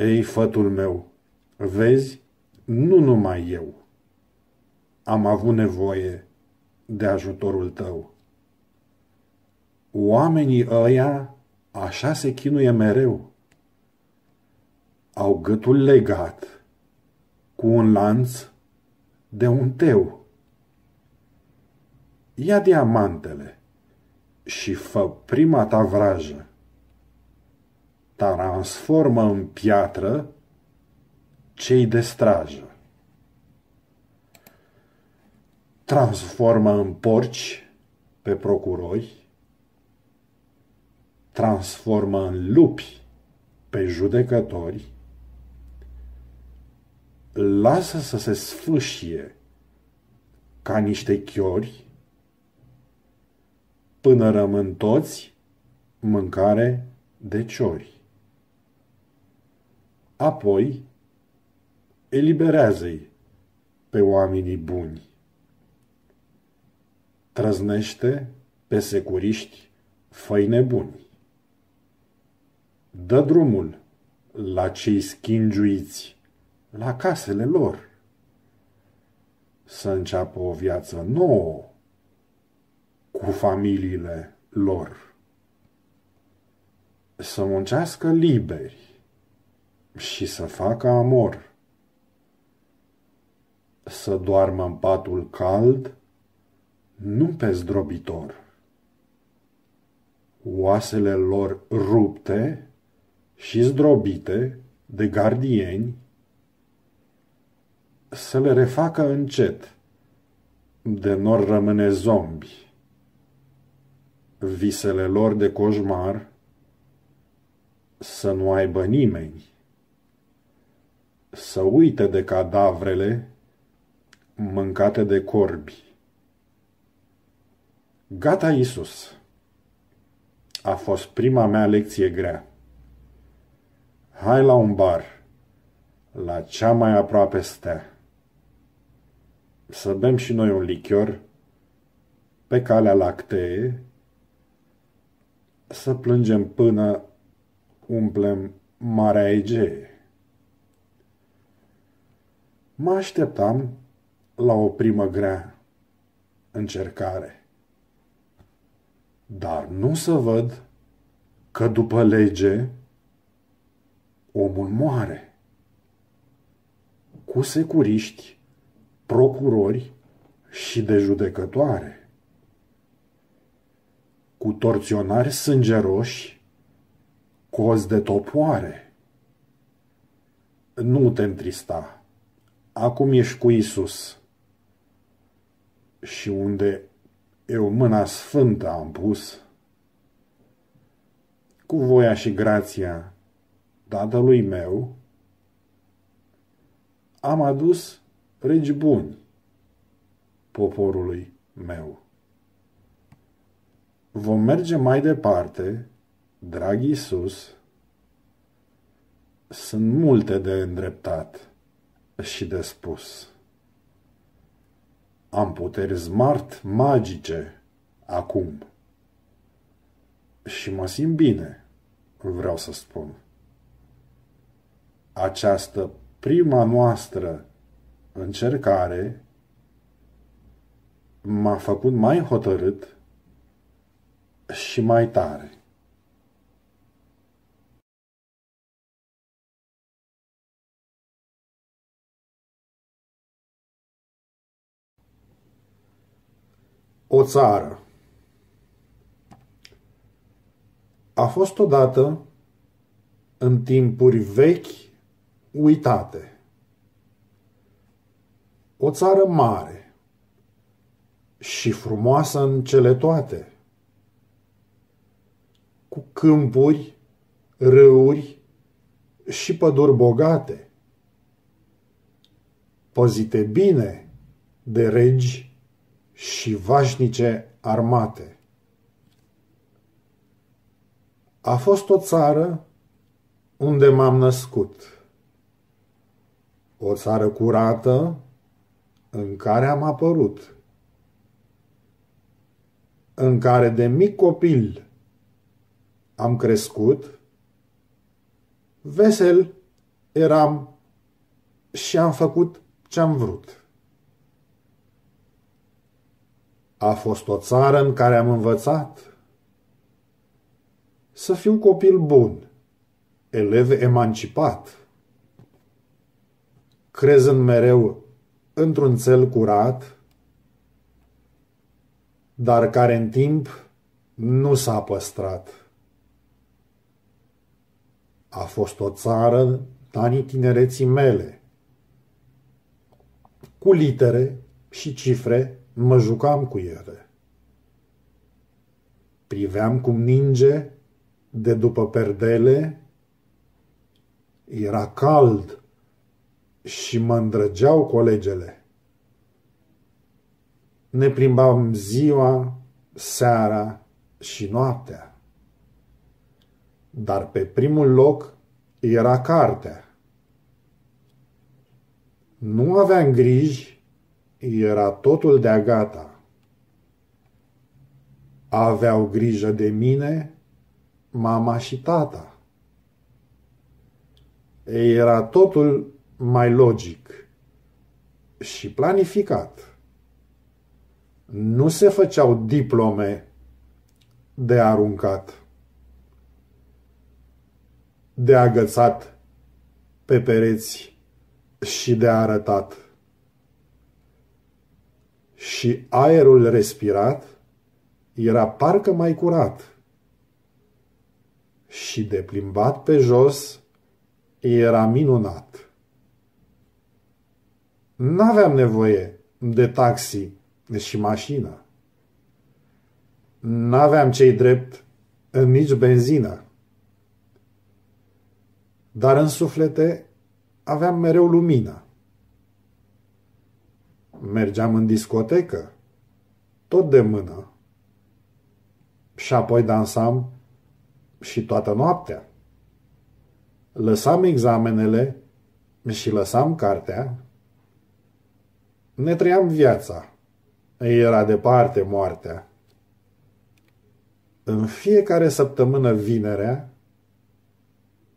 Ei, fătul meu, vezi, nu numai eu am avut nevoie de ajutorul tău. Oamenii ăia așa se chinuie mereu. Au gâtul legat cu un lanț de un teu. Ia diamantele și fă prima ta vrajă transformă în piatră cei de strajă. Transformă în porci pe procurori, transformă în lupi pe judecători, lasă să se sfâșie ca niște chiori până rămân toți mâncare de ciori. Apoi, eliberează-i pe oamenii buni. Trăznește pe securiști făine buni. Dă drumul la cei schingiuiți, la casele lor. Să înceapă o viață nouă cu familiile lor. Să muncească liberi și să facă amor, să doarmă în patul cald, nu pe zdrobitor. Oasele lor rupte și zdrobite de gardieni, să le refacă încet, de nor rămâne zombi. Visele lor de coșmar să nu aibă nimeni să uite de cadavrele mâncate de corbi. Gata, Isus! A fost prima mea lecție grea. Hai la un bar, la cea mai aproape stea. Să bem și noi un lichior pe calea lactee, să plângem până umplem Marea Egee. Mă așteptam la o primă grea încercare. Dar nu să văd că după lege omul moare. Cu securiști, procurori și de judecătoare. Cu torționari sângeroși, cozi de topoare. Nu te întrista acum ești cu Isus. Și unde eu mâna sfântă am pus, cu voia și grația Tatălui meu, am adus regi buni poporului meu. Vom merge mai departe, drag Iisus, sunt multe de îndreptat și de spus. Am puteri smart magice acum. Și mă simt bine, vreau să spun. Această prima noastră încercare m-a făcut mai hotărât și mai tare. O țară A fost odată, în timpuri vechi, uitate, o țară mare și frumoasă în cele toate, cu câmpuri, râuri și păduri bogate, păzite bine de regi și vașnice armate. A fost o țară unde m-am născut. O țară curată în care am apărut. În care de mic copil am crescut, vesel eram și am făcut ce am vrut. A fost o țară în care am învățat să fiu copil bun, elev emancipat, crezând mereu într-un cel curat, dar care în timp nu s-a păstrat. A fost o țară în anii tinereții mele, cu litere și cifre Mă jucam cu ele. Priveam cum ninge de după perdele. Era cald și mă îndrăgeau colegele. Ne plimbam ziua, seara și noaptea. Dar pe primul loc era cartea. Nu aveam griji era totul de-a gata. Aveau grijă de mine mama și tata. Era totul mai logic și planificat. Nu se făceau diplome de aruncat, de agățat pe pereți și de arătat și aerul respirat era parcă mai curat și de plimbat pe jos era minunat. N-aveam nevoie de taxi și mașină. N-aveam cei drept în nici benzină. Dar în suflete aveam mereu lumină. Mergeam în discotecă, tot de mână. Și apoi dansam și toată noaptea. Lăsam examenele și lăsam cartea. Ne trăiam viața. Era departe moartea. În fiecare săptămână vinerea,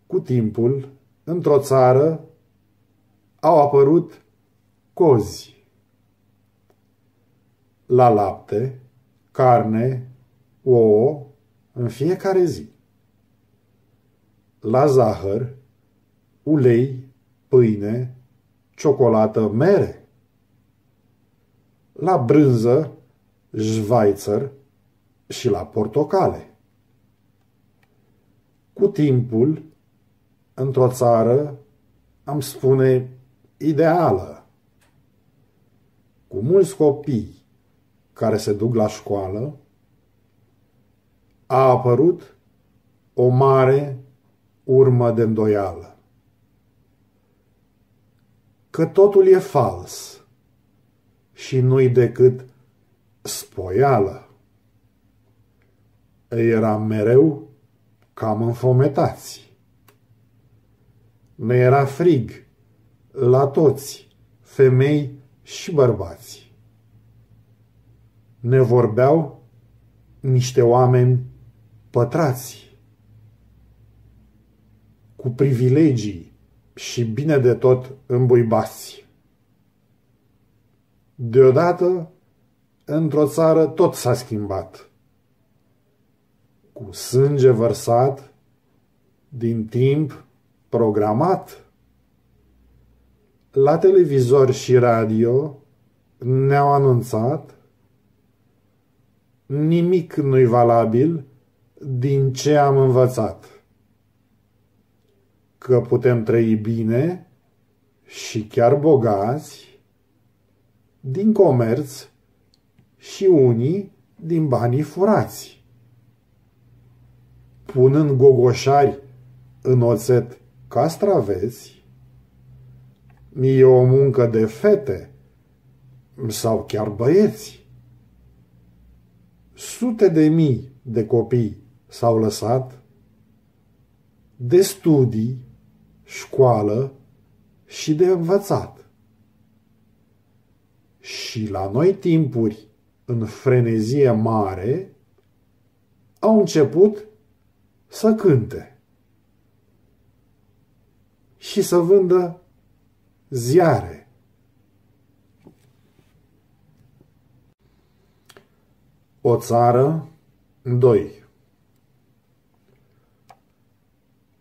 cu timpul, într-o țară, au apărut cozi la lapte, carne, ouă în fiecare zi. La zahăr, ulei, pâine, ciocolată, mere. La brânză, Schweizer și la portocale. Cu timpul, într-o țară, am spune, ideală. Cu mulți copii, care se duc la școală, a apărut o mare urmă de îndoială. Că totul e fals și nu-i decât spoială. Era mereu cam înfometați. Ne era frig la toți, femei și bărbați ne vorbeau niște oameni pătrați, cu privilegii și bine de tot îmbuibați. Deodată, într-o țară tot s-a schimbat. Cu sânge vărsat, din timp programat. La televizor și radio ne-au anunțat nimic nu-i valabil din ce am învățat. Că putem trăi bine și chiar bogați din comerț și unii din banii furați. Punând gogoșari în oțet castraveți, e o muncă de fete sau chiar băieți sute de mii de copii s-au lăsat de studii, școală și de învățat. Și la noi timpuri, în frenezie mare, au început să cânte și să vândă ziare. O țară 2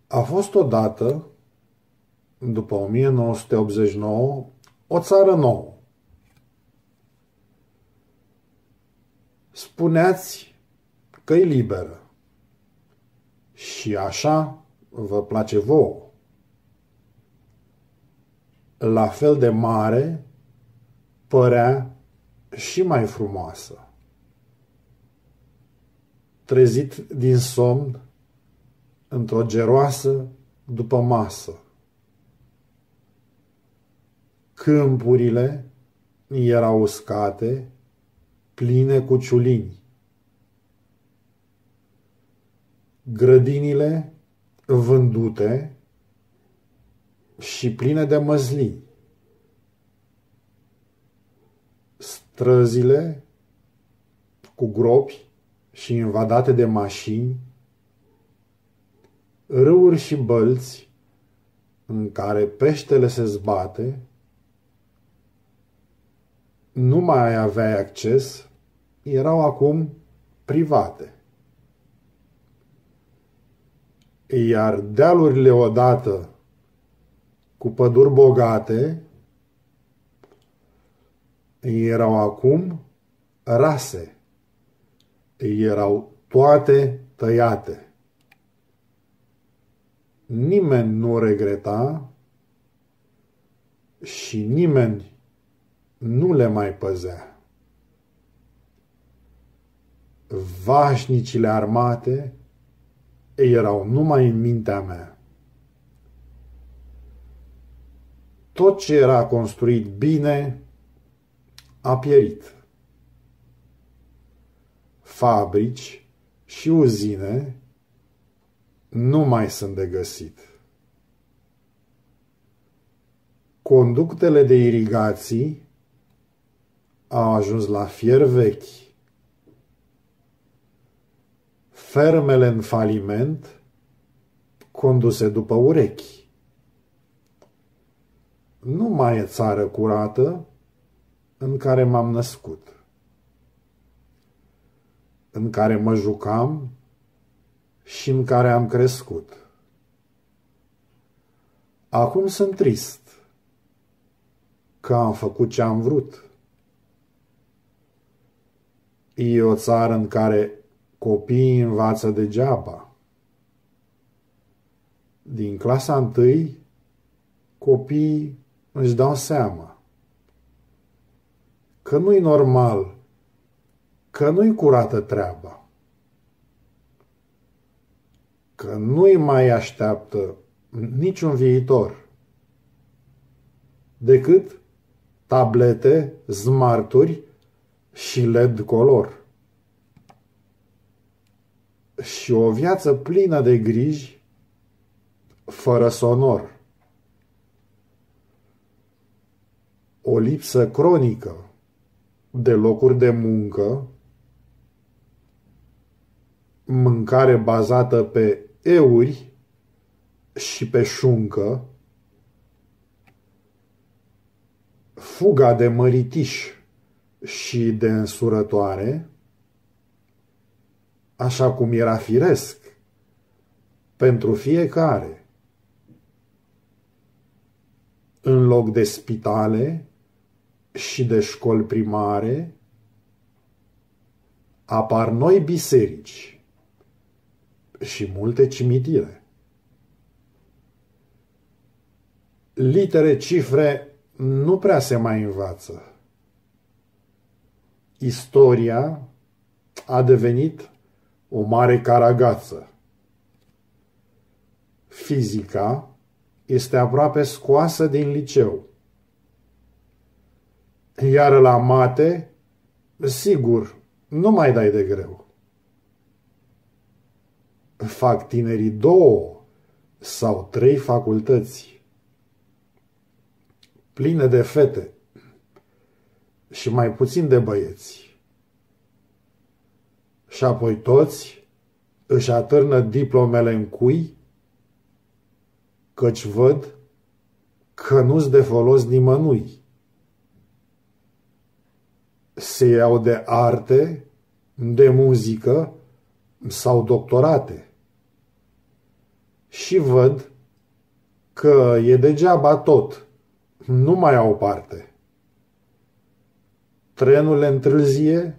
A fost odată, după 1989, o țară nouă. Spuneați că e liberă. Și așa vă place vouă. La fel de mare părea și mai frumoasă trezit din somn într-o geroasă după masă. Câmpurile erau uscate, pline cu ciulini. Grădinile vândute și pline de măslii. Străzile cu gropi și invadate de mașini, râuri și bălți în care peștele se zbate, nu mai aveai acces, erau acum private. Iar dealurile odată cu păduri bogate erau acum rase erau toate tăiate. Nimeni nu regreta și nimeni nu le mai păzea. Vașnicile armate erau numai în mintea mea. Tot ce era construit bine a pierit fabrici și uzine nu mai sunt de găsit. Conductele de irigații au ajuns la fier vechi. Fermele în faliment conduse după urechi. Nu mai e țară curată în care m-am născut în care mă jucam și în care am crescut. Acum sunt trist că am făcut ce am vrut. E o țară în care copiii învață degeaba. Din clasa întâi, copiii își dau seama că nu-i normal că nu-i curată treaba, că nu-i mai așteaptă niciun viitor decât tablete, smarturi și LED color. Și o viață plină de griji, fără sonor. O lipsă cronică de locuri de muncă mâncare bazată pe euri și pe șuncă, fuga de măritiș și de însurătoare, așa cum era firesc pentru fiecare. În loc de spitale și de școli primare, apar noi biserici și multe cimitire. Litere, cifre nu prea se mai învață. Istoria a devenit o mare caragață. Fizica este aproape scoasă din liceu. Iar la mate, sigur, nu mai dai de greu fac tinerii două sau trei facultăți pline de fete și mai puțin de băieți. Și apoi toți își atârnă diplomele în cui, căci văd că nu-ți de folos nimănui. Se iau de arte, de muzică sau doctorate și văd că e degeaba tot. Nu mai au parte. Trenul le întârzie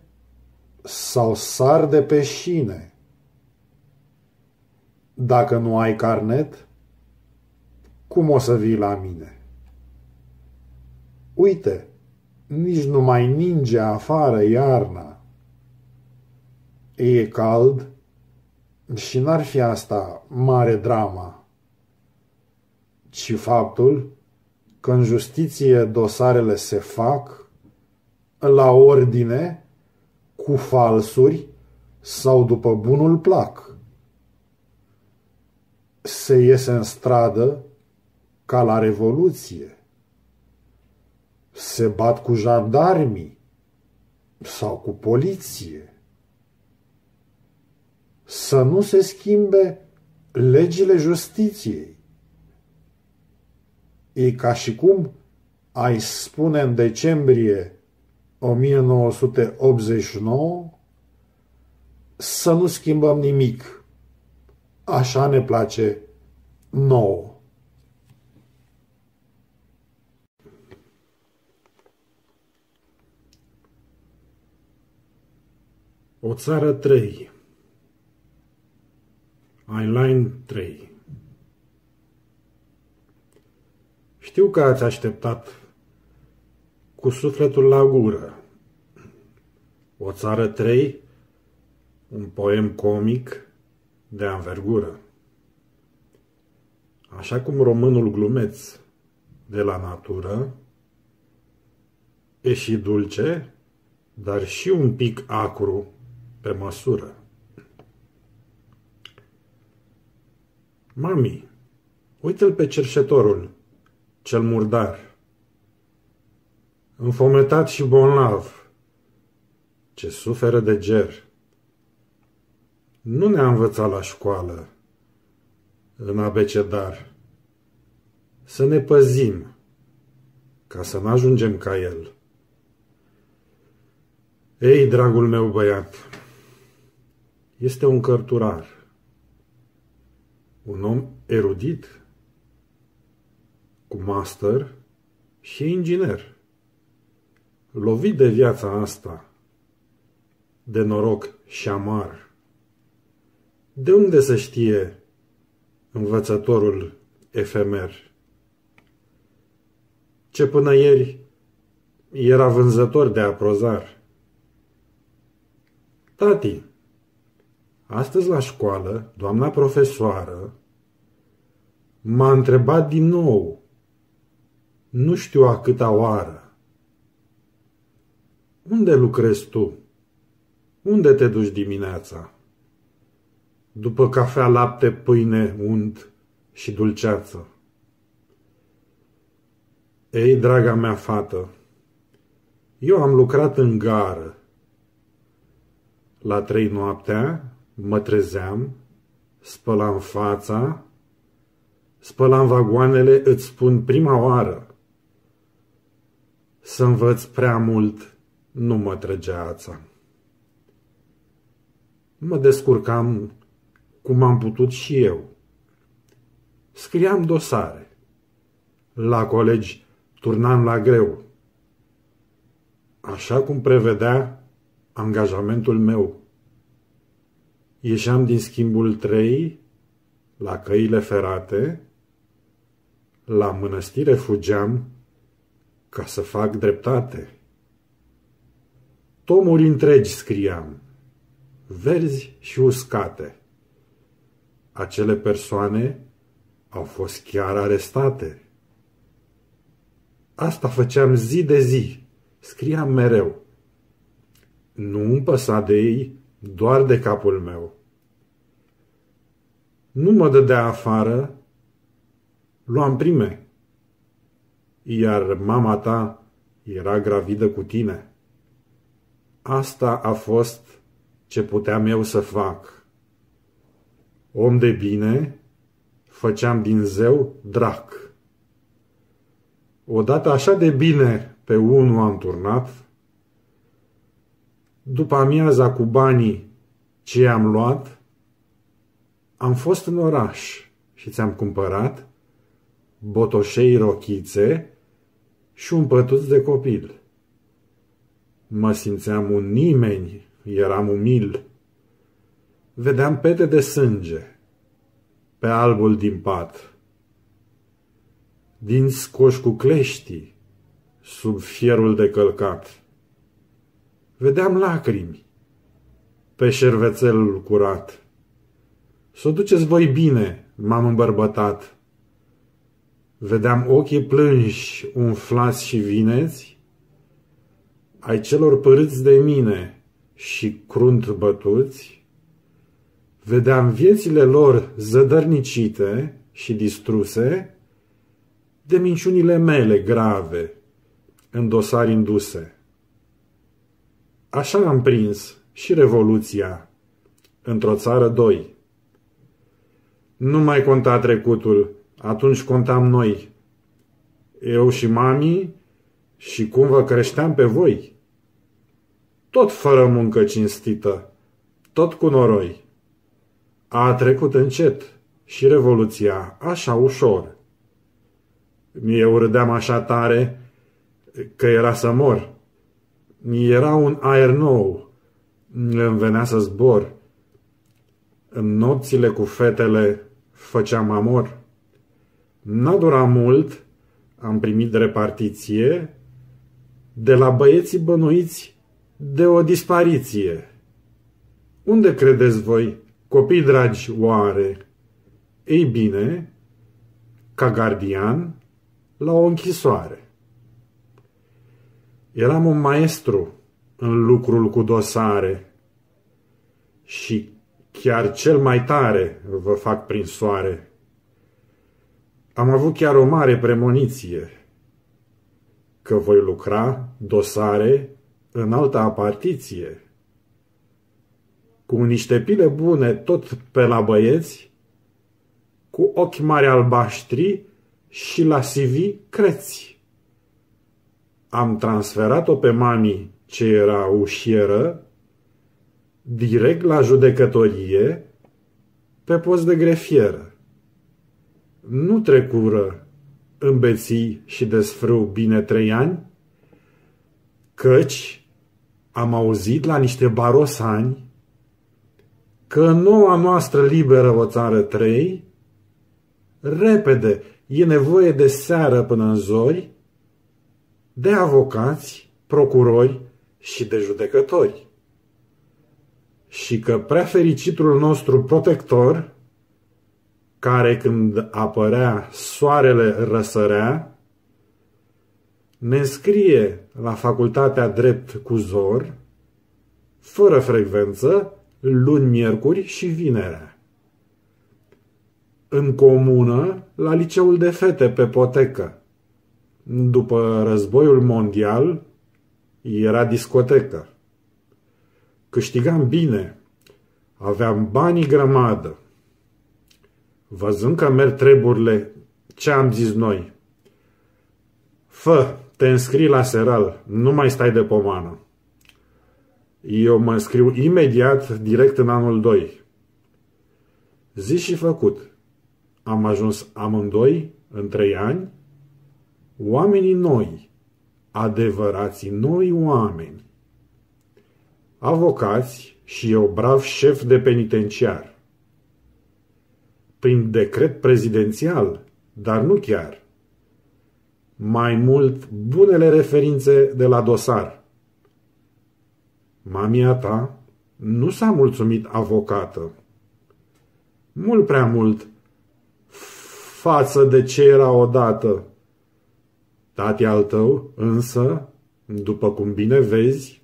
sau sar de pe șine. Dacă nu ai carnet, cum o să vii la mine? Uite, nici nu mai ninge afară iarna. E cald și n-ar fi asta mare drama, ci faptul că în justiție dosarele se fac la ordine, cu falsuri sau după bunul plac. Se iese în stradă ca la Revoluție. Se bat cu jandarmii sau cu poliție să nu se schimbe legile justiției. E ca și cum ai spune în decembrie 1989 să nu schimbăm nimic. Așa ne place nouă. O țară 3 Eyeline 3 Știu că ați așteptat cu sufletul la gură. O țară 3, un poem comic de anvergură. Așa cum românul glumeț de la natură, e și dulce, dar și un pic acru pe măsură. Mami, uite-l pe cerșetorul, cel murdar. Înfometat și bolnav, ce suferă de ger. Nu ne-a învățat la școală, în abecedar, să ne păzim, ca să nu ajungem ca el. Ei, dragul meu băiat, este un cărturar un om erudit, cu master și inginer. Lovit de viața asta, de noroc și amar, de unde să știe învățătorul efemer? Ce până ieri era vânzător de aprozar. Tati, Astăzi la școală, doamna profesoară m-a întrebat din nou, nu știu a câta oară, unde lucrezi tu? Unde te duci dimineața? După cafea, lapte, pâine, unt și dulceață. Ei, draga mea fată, eu am lucrat în gară. La trei noaptea mă trezeam, spălam fața, spălam vagoanele, îți spun prima oară. Să învăț prea mult, nu mă trăgea ața. Mă descurcam cum am putut și eu. Scriam dosare. La colegi turnam la greu. Așa cum prevedea angajamentul meu ieșeam din schimbul 3 la căile ferate, la mănăstire fugeam ca să fac dreptate. Tomuri întregi scriam, verzi și uscate. Acele persoane au fost chiar arestate. Asta făceam zi de zi, scriam mereu. Nu îmi păsa de ei, doar de capul meu. Nu mă dădea afară, luam prime, iar mama ta era gravidă cu tine. Asta a fost ce puteam eu să fac. Om de bine, făceam din zeu drac. Odată așa de bine pe unul am turnat, după amiaza cu banii ce am luat, am fost în oraș și ți-am cumpărat botoșei rochițe și un pătuț de copil. Mă simțeam un nimeni, eram umil. Vedeam pete de sânge pe albul din pat. Din scoși cu cleștii, sub fierul de călcat. Vedeam lacrimi pe șervețelul curat. Să o duceți voi bine, m-am îmbărbătat. Vedeam ochii plânși, umflați și vineți, ai celor părâți de mine și crunt bătuți, vedeam viețile lor zădărnicite și distruse de minciunile mele grave, în dosar induse. Așa am prins și Revoluția într-o țară doi. Nu mai conta trecutul, atunci contam noi. Eu și mami și cum vă creșteam pe voi. Tot fără muncă cinstită, tot cu noroi. A trecut încet și revoluția, așa ușor. Mie urdeam așa tare că era să mor. Era un aer nou. Îmi venea să zbor. În nopțile cu fetele făceam amor. N-a durat mult, am primit repartiție de la băieții bănuiți de o dispariție. Unde credeți voi, copii dragi, oare? Ei bine, ca gardian, la o închisoare. Eram un maestru în lucrul cu dosare și chiar cel mai tare vă fac prin soare. Am avut chiar o mare premoniție că voi lucra dosare în alta apartiție. Cu niște pile bune tot pe la băieți, cu ochi mari albaștri și la CV creți am transferat-o pe mami ce era ușieră direct la judecătorie pe post de grefieră. Nu trecură în beții și desfrâu bine trei ani, căci am auzit la niște barosani că noua noastră liberă o țară trei, repede, e nevoie de seară până în zori, de avocați, procurori și de judecători. Și că prea fericitul nostru protector, care când apărea soarele răsărea, ne înscrie la facultatea drept cu zor, fără frecvență, luni, miercuri și vinerea. În comună, la liceul de fete pe potecă, după războiul mondial, era discotecă. Câștigam bine, aveam banii grămadă. Văzând că merg treburile, ce am zis noi? Fă, te înscrii la seral, nu mai stai de pomană. Eu mă scriu imediat, direct în anul 2. Zi și făcut. Am ajuns amândoi, în trei ani, oamenii noi, adevărații noi oameni, avocați și eu brav șef de penitenciar. Prin decret prezidențial, dar nu chiar. Mai mult bunele referințe de la dosar. Mamia ta nu s-a mulțumit avocată. Mult prea mult față de ce era odată Tati al tău, însă, după cum bine vezi,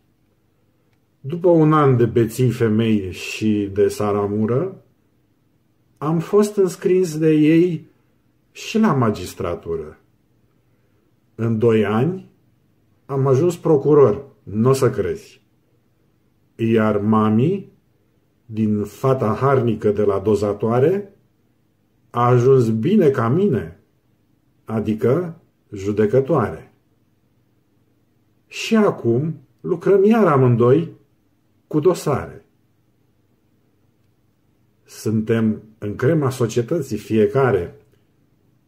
după un an de beții femei și de saramură, am fost înscris de ei și la magistratură. În doi ani am ajuns procuror, nu o să crezi. Iar mami, din fata harnică de la dozatoare, a ajuns bine ca mine, adică judecătoare. Și acum lucrăm iar amândoi cu dosare. Suntem în crema societății fiecare.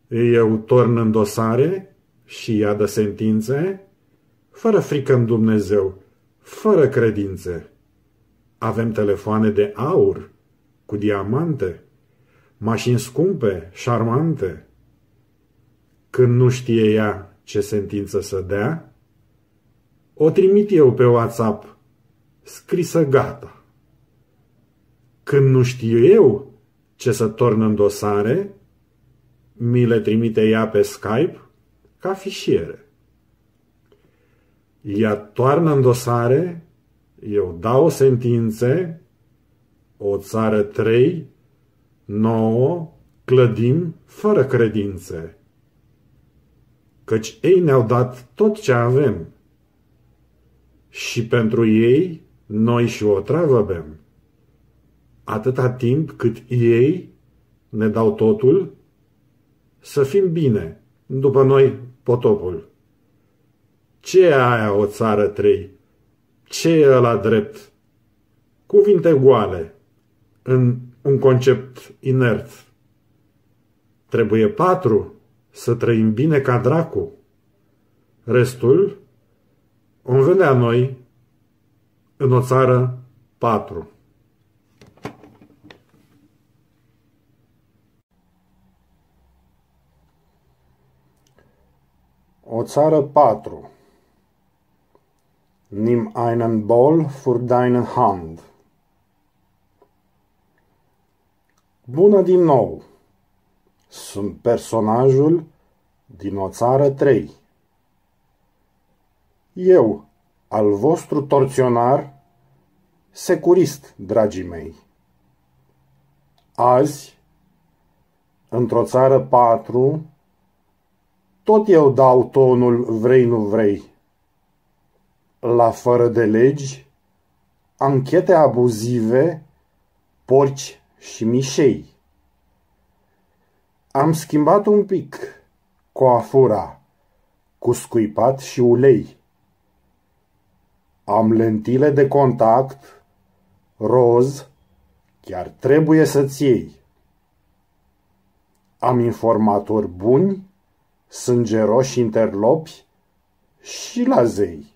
Eu torn în dosare și ea dă sentințe, fără frică în Dumnezeu, fără credințe. Avem telefoane de aur, cu diamante, mașini scumpe, șarmante, când nu știe ea ce sentință să dea, o trimit eu pe WhatsApp scrisă gata. Când nu știu eu ce să torn în dosare, mi le trimite ea pe Skype ca fișiere. Ea toarnă în dosare, eu dau sentințe, o țară trei, nouă, clădim fără credințe căci ei ne-au dat tot ce avem. Și pentru ei, noi și o travă bem. Atâta timp cât ei ne dau totul, să fim bine, după noi potopul. Ce e aia o țară trei? Ce e la drept? Cuvinte goale, în un concept inert. Trebuie patru să trăim bine ca dracu. Restul vom vedea noi în o țară patru. O țară patru. Nim einen Ball für deine Hand. Bună din nou! Sunt personajul din o țară 3. Eu, al vostru torționar, securist, dragii mei. Azi, într-o țară 4, tot eu dau tonul vrei nu vrei. La fără de legi, anchete abuzive, porci și mișei. Am schimbat un pic coafura cu scuipat și ulei. Am lentile de contact, roz, chiar trebuie să-ți iei. Am informatori buni, sângeroși interlopi și la zei.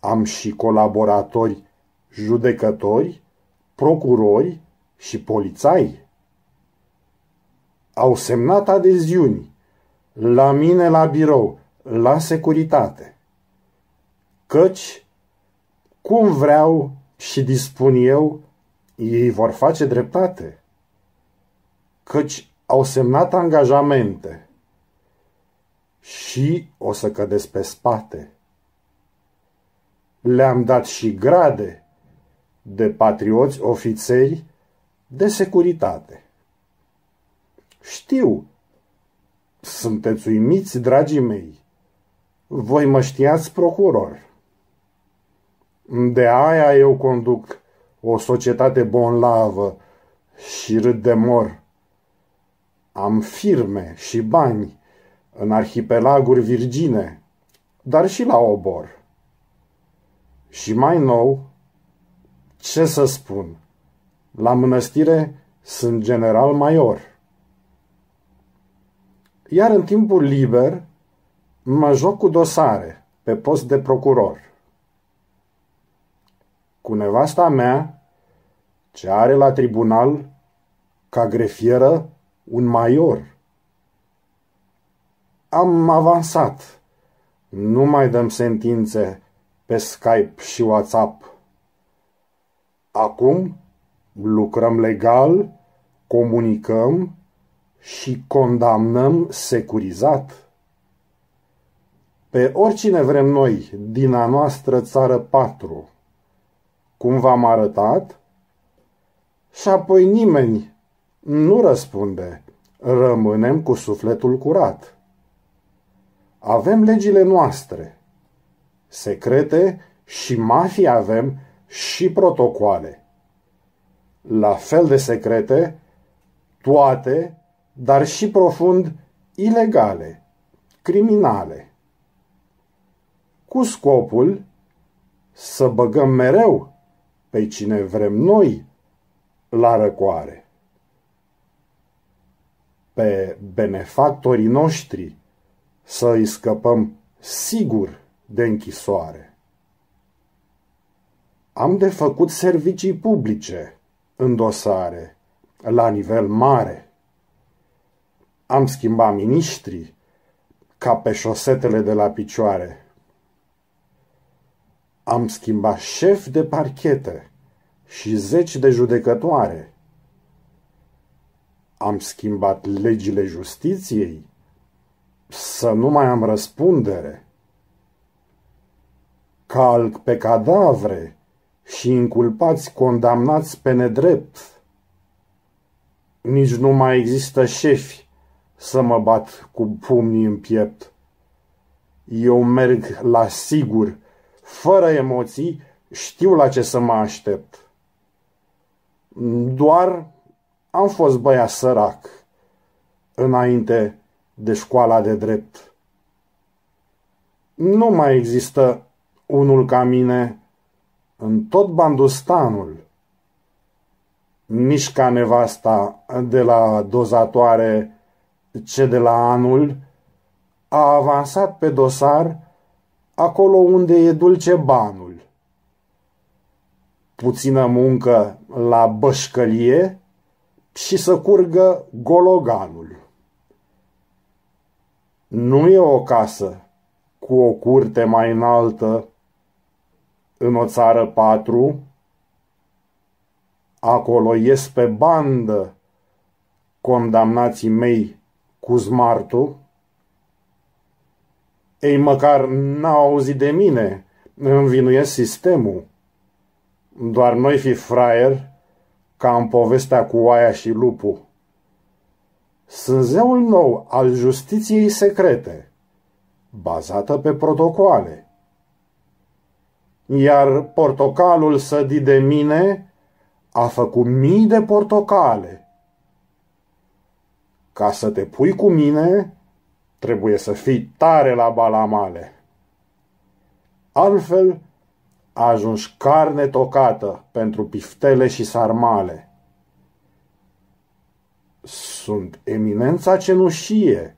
Am și colaboratori judecători, procurori și polițai au semnat adeziuni la mine la birou, la securitate. Căci, cum vreau și dispun eu, ei vor face dreptate. Căci au semnat angajamente și o să cădesc pe spate. Le-am dat și grade de patrioți ofițeri de securitate. Știu. Sunteți uimiți, dragii mei. Voi mă știați procuror. De aia eu conduc o societate bonlavă și râd de mor. Am firme și bani în arhipelaguri virgine, dar și la obor. Și mai nou, ce să spun, la mănăstire sunt general major. Iar în timpul liber mă joc cu dosare pe post de procuror. Cu nevasta mea, ce are la tribunal ca grefieră un maior. Am avansat. Nu mai dăm sentințe pe Skype și WhatsApp. Acum lucrăm legal, comunicăm și condamnăm securizat pe oricine vrem noi din a noastră țară patru, cum v-am arătat, și apoi nimeni nu răspunde, rămânem cu sufletul curat. Avem legile noastre, secrete și mafii avem și protocoale. La fel de secrete, toate dar și profund ilegale, criminale, cu scopul să băgăm mereu pe cine vrem noi la răcoare. Pe benefactorii noștri să îi scăpăm sigur de închisoare. Am de făcut servicii publice în dosare, la nivel mare am schimbat miniștri ca pe șosetele de la picioare. Am schimbat șef de parchete și zeci de judecătoare. Am schimbat legile justiției să nu mai am răspundere. Calc pe cadavre și inculpați condamnați pe nedrept. Nici nu mai există șefi să mă bat cu pumnii în piept. Eu merg la sigur, fără emoții, știu la ce să mă aștept. Doar am fost băia sărac înainte de școala de drept. Nu mai există unul ca mine în tot Bandustanul. Nici ca nevasta de la dozatoare ce de la anul a avansat pe dosar acolo unde e dulce banul. Puțină muncă la bășcălie și să curgă gologanul. Nu e o casă cu o curte mai înaltă în o țară patru, acolo ies pe bandă condamnații mei cu smartul, ei măcar n-au auzit de mine, învinuiesc sistemul. Doar noi fi fraier, ca în povestea cu oaia și lupul. Sunt zeul nou al justiției secrete, bazată pe protocoale. Iar portocalul sădit de mine a făcut mii de portocale ca să te pui cu mine, trebuie să fii tare la balamale. Altfel, ajungi carne tocată pentru piftele și sarmale. Sunt eminența cenușie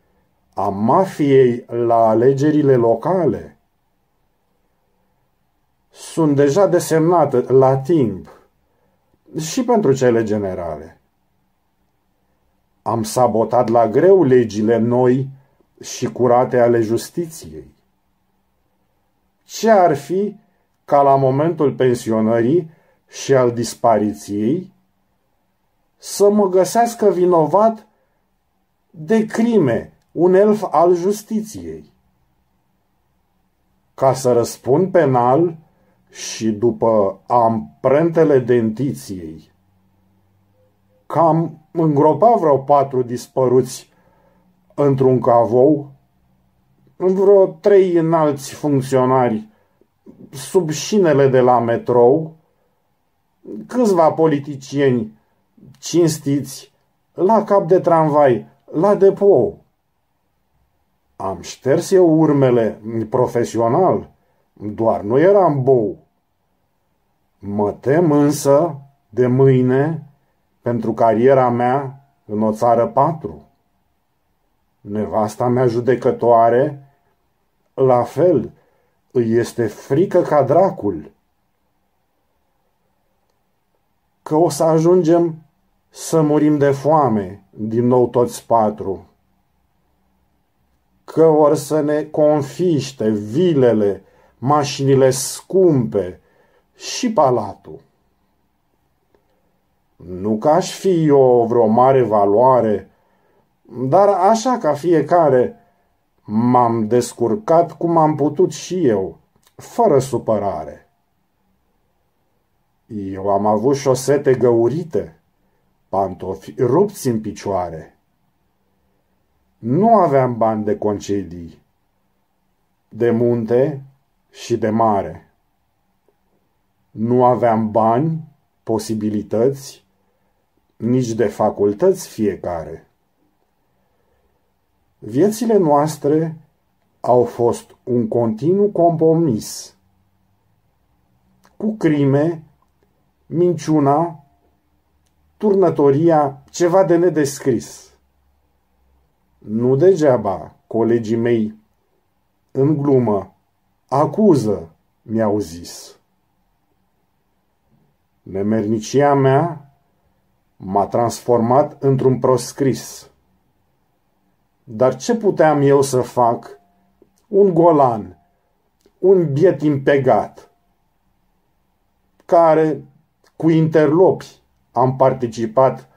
a mafiei la alegerile locale. Sunt deja desemnată la timp și pentru cele generale. Am sabotat la greu legile noi și curate ale justiției. Ce ar fi ca la momentul pensionării și al dispariției să mă găsească vinovat de crime un elf al justiției? Ca să răspund penal și după amprentele dentiției, cam îngropa vreo patru dispăruți într-un cavou, vreo trei înalți funcționari sub șinele de la metrou, câțiva politicieni cinstiți la cap de tramvai, la depou. Am șters eu urmele profesional, doar nu eram bou. Mă tem însă de mâine pentru cariera mea în o țară patru. Nevasta mea judecătoare, la fel, îi este frică ca dracul. Că o să ajungem să murim de foame, din nou toți patru. Că vor să ne confiște vilele, mașinile scumpe și palatul. Nu că aș fi eu vreo mare valoare, dar așa ca fiecare m-am descurcat cum am putut și eu, fără supărare. Eu am avut șosete găurite, pantofi rupți în picioare. Nu aveam bani de concedii, de munte și de mare. Nu aveam bani, posibilități nici de facultăți fiecare. Viețile noastre au fost un continuu compromis cu crime, minciuna, turnătoria, ceva de nedescris. Nu degeaba, colegii mei, în glumă, acuză, mi-au zis. Nemernicia mea M-a transformat într-un proscris. Dar ce puteam eu să fac? Un golan, un biet impegat, care, cu interlopi, am participat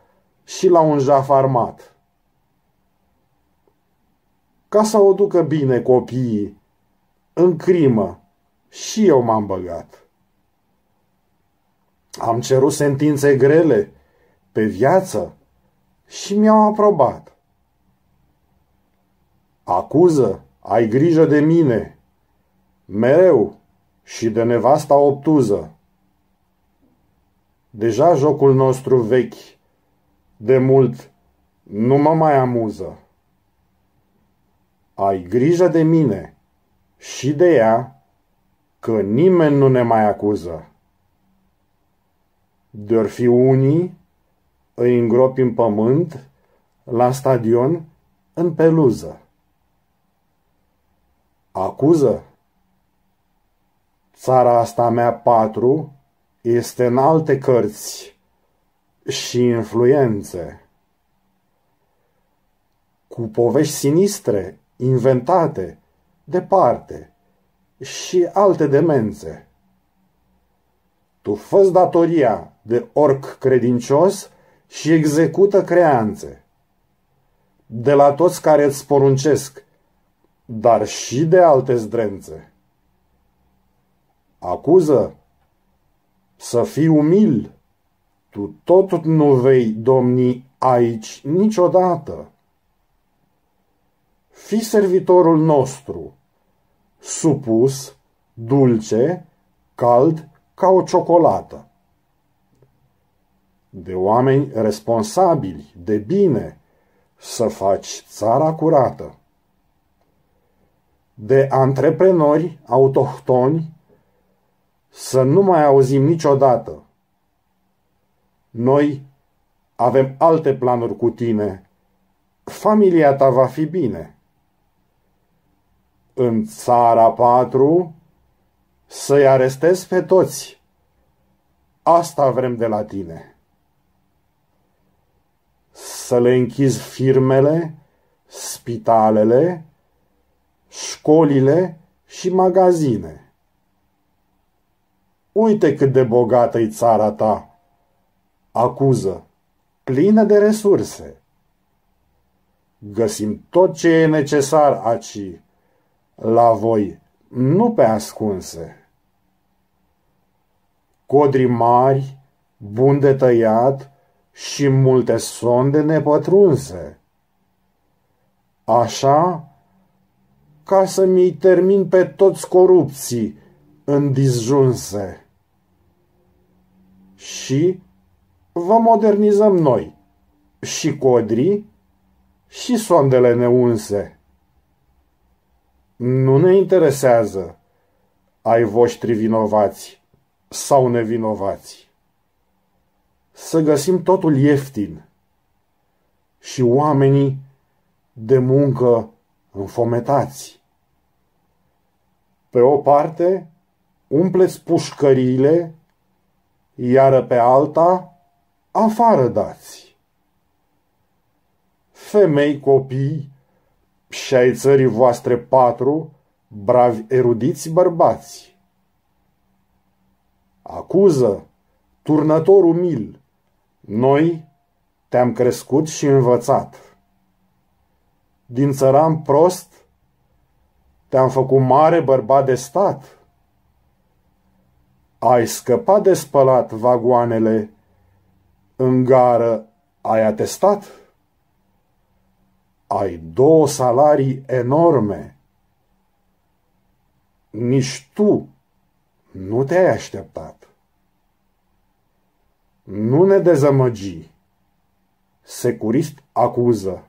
și la un jaf armat. Ca să o ducă bine copiii, în crimă, și eu m-am băgat. Am cerut sentințe grele pe viață și mi-au aprobat. Acuză, ai grijă de mine, mereu și de nevasta obtuză. Deja jocul nostru vechi, de mult, nu mă mai amuză. Ai grijă de mine și de ea, că nimeni nu ne mai acuză. De-or fi unii îi îngropi în pământ, la stadion, în peluză. Acuză? Țara asta mea patru este în alte cărți și influențe. Cu povești sinistre, inventate, departe și alte demențe. Tu fă datoria de orc credincios și execută creanțe de la toți care îți poruncesc, dar și de alte zdrențe. Acuză să fii umil, tu tot nu vei domni aici niciodată. Fi servitorul nostru, supus, dulce, cald ca o ciocolată de oameni responsabili, de bine, să faci țara curată, de antreprenori autohtoni, să nu mai auzim niciodată. Noi avem alte planuri cu tine, familia ta va fi bine. În țara patru să-i arestezi pe toți. Asta vrem de la tine să le închizi firmele, spitalele, școlile și magazine. Uite cât de bogată e țara ta, acuză, plină de resurse. Găsim tot ce e necesar aci, la voi, nu pe ascunse. Codri mari, bun de tăiat, și multe sonde nepătrunse. Așa, ca să mi-i termin pe toți corupții în disjunse. Și vă modernizăm noi și codrii și sondele neunse. Nu ne interesează ai voștri vinovați sau nevinovați să găsim totul ieftin și oamenii de muncă înfometați. Pe o parte, umpleți pușcările, iar pe alta, afară dați. Femei, copii și ai țării voastre patru, bravi erudiți bărbați. Acuză, turnător umil, noi te-am crescut și învățat. Din țăran prost te-am făcut mare bărbat de stat. Ai scăpat de spălat vagoanele, în gară ai atestat. Ai două salarii enorme. Nici tu nu te-ai așteptat. Nu ne dezamăgi. Securist acuză.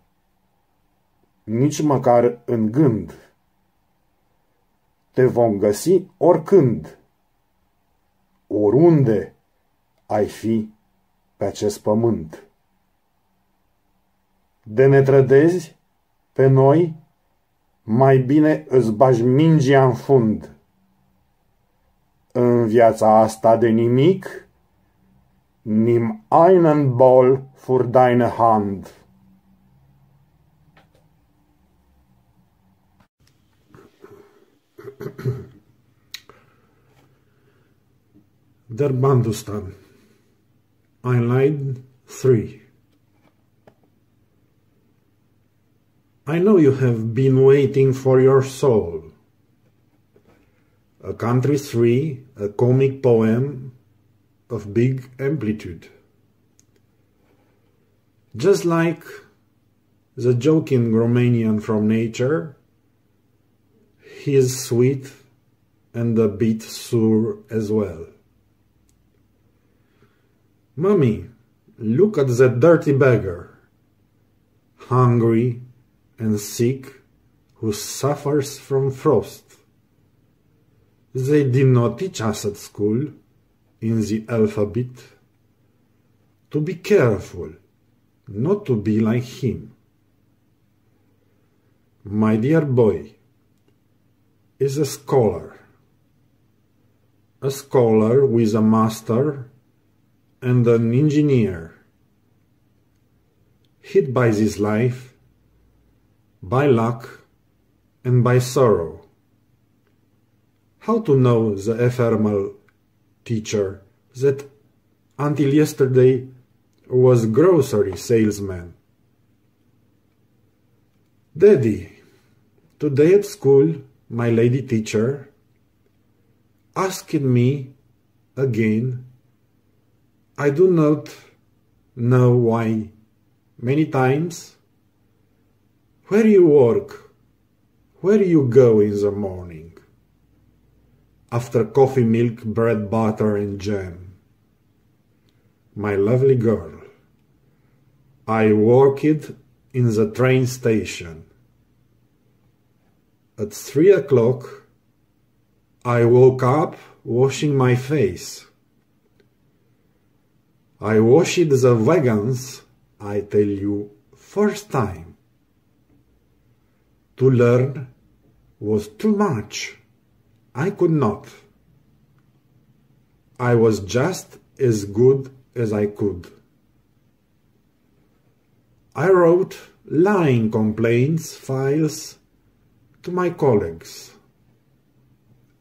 Nici măcar în gând. Te vom găsi oricând. Oriunde ai fi pe acest pământ. De ne trădezi pe noi, mai bine îți bagi mingea în fund. În viața asta de nimic, nimm einen Ball für deine Hand. Der Bandustan. Line 3. I know you have been waiting for your soul. A Country 3, a comic poem of big amplitude. Just like the joking Romanian from nature, he is sweet and a bit sour as well. Mummy, look at that dirty beggar, hungry and sick, who suffers from frost. They did not teach us at school in the alphabet to be careful not to be like him. My dear boy is a scholar, a scholar with a master and an engineer, hit by this life, by luck and by sorrow. How to know the ephemeral teacher that until yesterday was grocery salesman. Daddy, today at school my lady teacher asking me again, I do not know why many times, where you work, where you go in the morning after coffee, milk, bread, butter, and jam. My lovely girl, I worked in the train station. At three o'clock, I woke up washing my face. I washed the wagons, I tell you, first time. To learn was too much. I could not. I was just as good as I could. I wrote lying complaints files to my colleagues.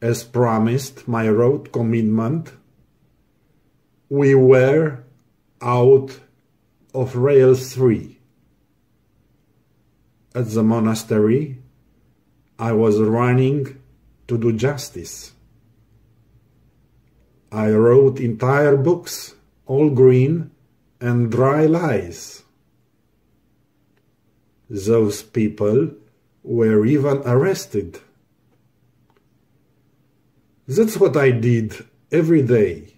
As promised, my road commitment, we were out of rail 3. At the monastery, I was running to do justice. I wrote entire books, all green and dry lies. Those people were even arrested. That's what I did every day.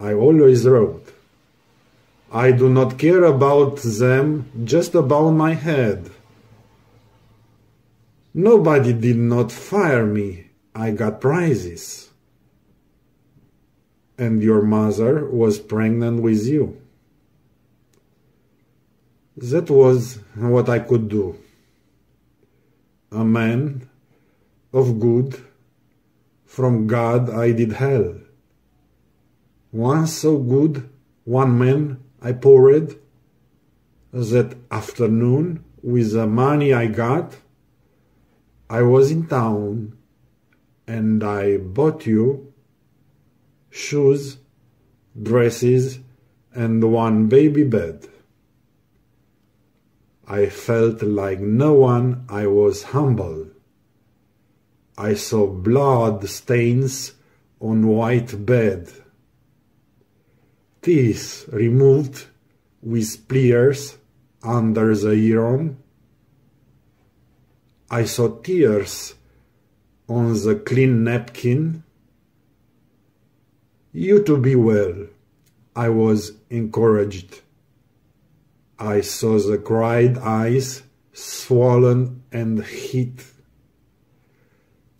I always wrote. I do not care about them, just about my head. Nobody did not fire me. I got prizes. And your mother was pregnant with you. That was what I could do. A man of good, from God I did hell. Once so good, one man I poured that afternoon with the money I got I was in town and I bought you shoes, dresses, and one baby bed. I felt like no one, I was humble. I saw blood stains on white bed. Teeth removed with pliers under the iron I saw tears on the clean napkin. You to be well, I was encouraged. I saw the cried eyes swollen and heat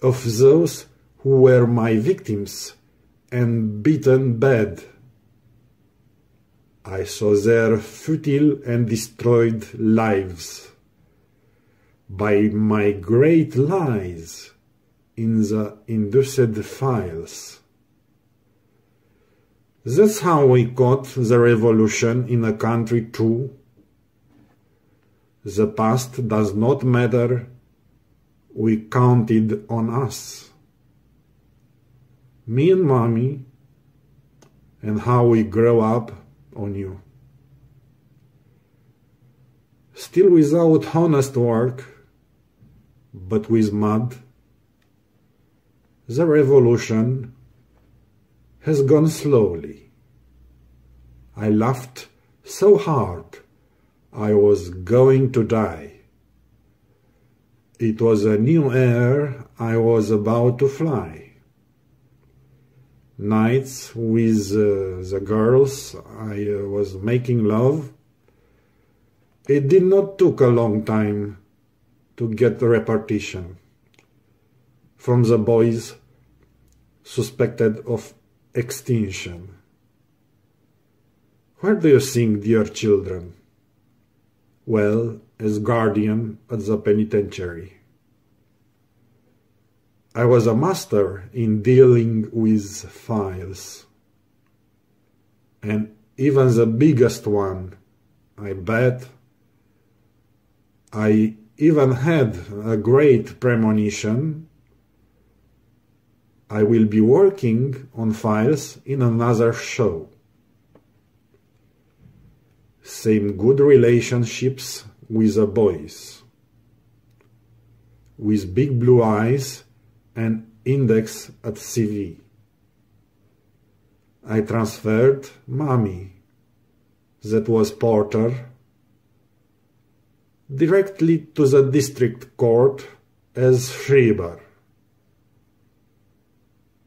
of those who were my victims and beaten bad. I saw their futile and destroyed lives by my great lies in the induced files. That's how we got the revolution in a country too. The past does not matter. We counted on us. Me and mommy and how we grow up on you. Still without honest work, but with mud. The revolution has gone slowly. I laughed so hard I was going to die. It was a new air I was about to fly. Nights with uh, the girls I uh, was making love. It did not took a long time to get repartition from the boys suspected of extinction. Where do you think, dear children? Well, as guardian at the penitentiary. I was a master in dealing with files. And even the biggest one, I bet, I even had a great premonition I will be working on files in another show. Same good relationships with the boys. With big blue eyes and index at CV. I transferred mommy. That was Porter directly to the district court as Schreiber.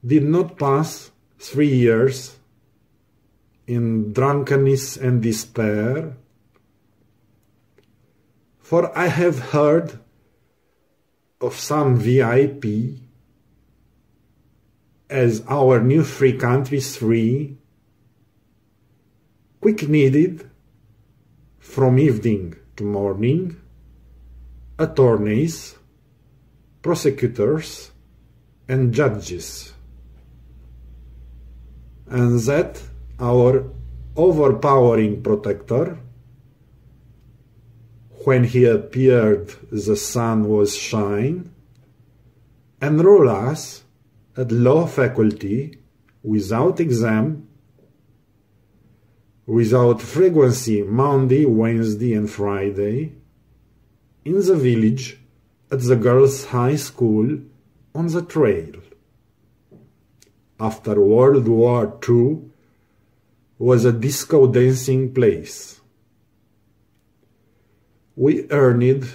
Did not pass three years in drunkenness and despair, for I have heard of some VIP as our new free country three quick needed from evening morning, attorneys, prosecutors, and judges. And that our overpowering protector, when he appeared, the sun was shine, enroll us at law faculty without exam without frequency Monday, Wednesday, and Friday, in the village, at the girls' high school, on the trail. After World War II, was a disco dancing place. We earned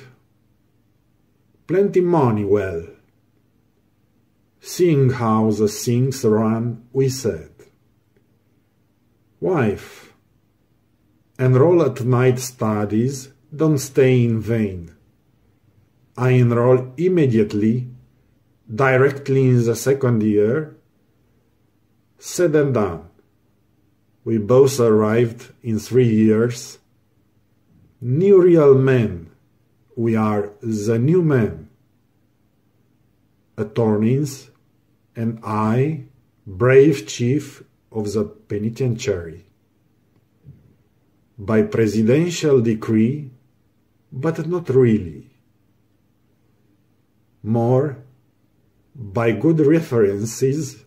plenty money well. Seeing how the things run, we said, Wife, Enroll at night studies, don't stay in vain. I enroll immediately, directly in the second year. Said and done. We both arrived in three years. New real men. We are the new men. Attorneys and I, brave chief of the penitentiary by presidential decree, but not really. More by good references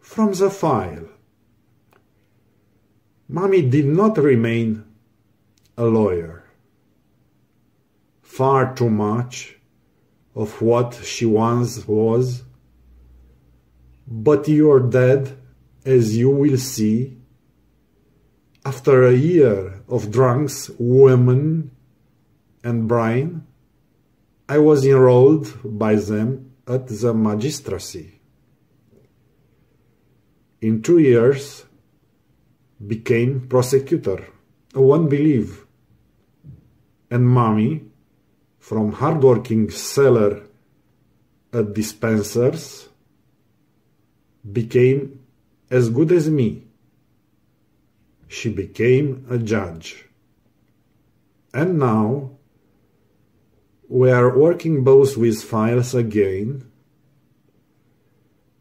from the file. Mommy did not remain a lawyer. Far too much of what she once was, but you're dead, as you will see, after a year of drunks, women, and brine, I was enrolled by them at the magistracy. In two years, became prosecutor. One believe. And mommy, from hardworking seller at dispensers, became as good as me she became a judge. And now we are working both with files again.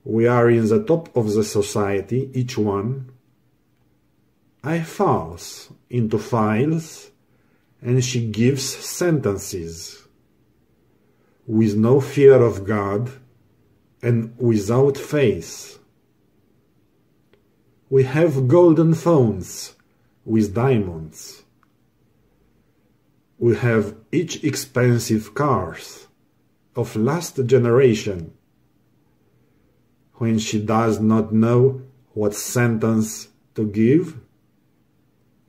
We are in the top of the society, each one. I falls into files and she gives sentences with no fear of God and without faith. We have golden phones with diamonds. We have each expensive cars of last generation. When she does not know what sentence to give,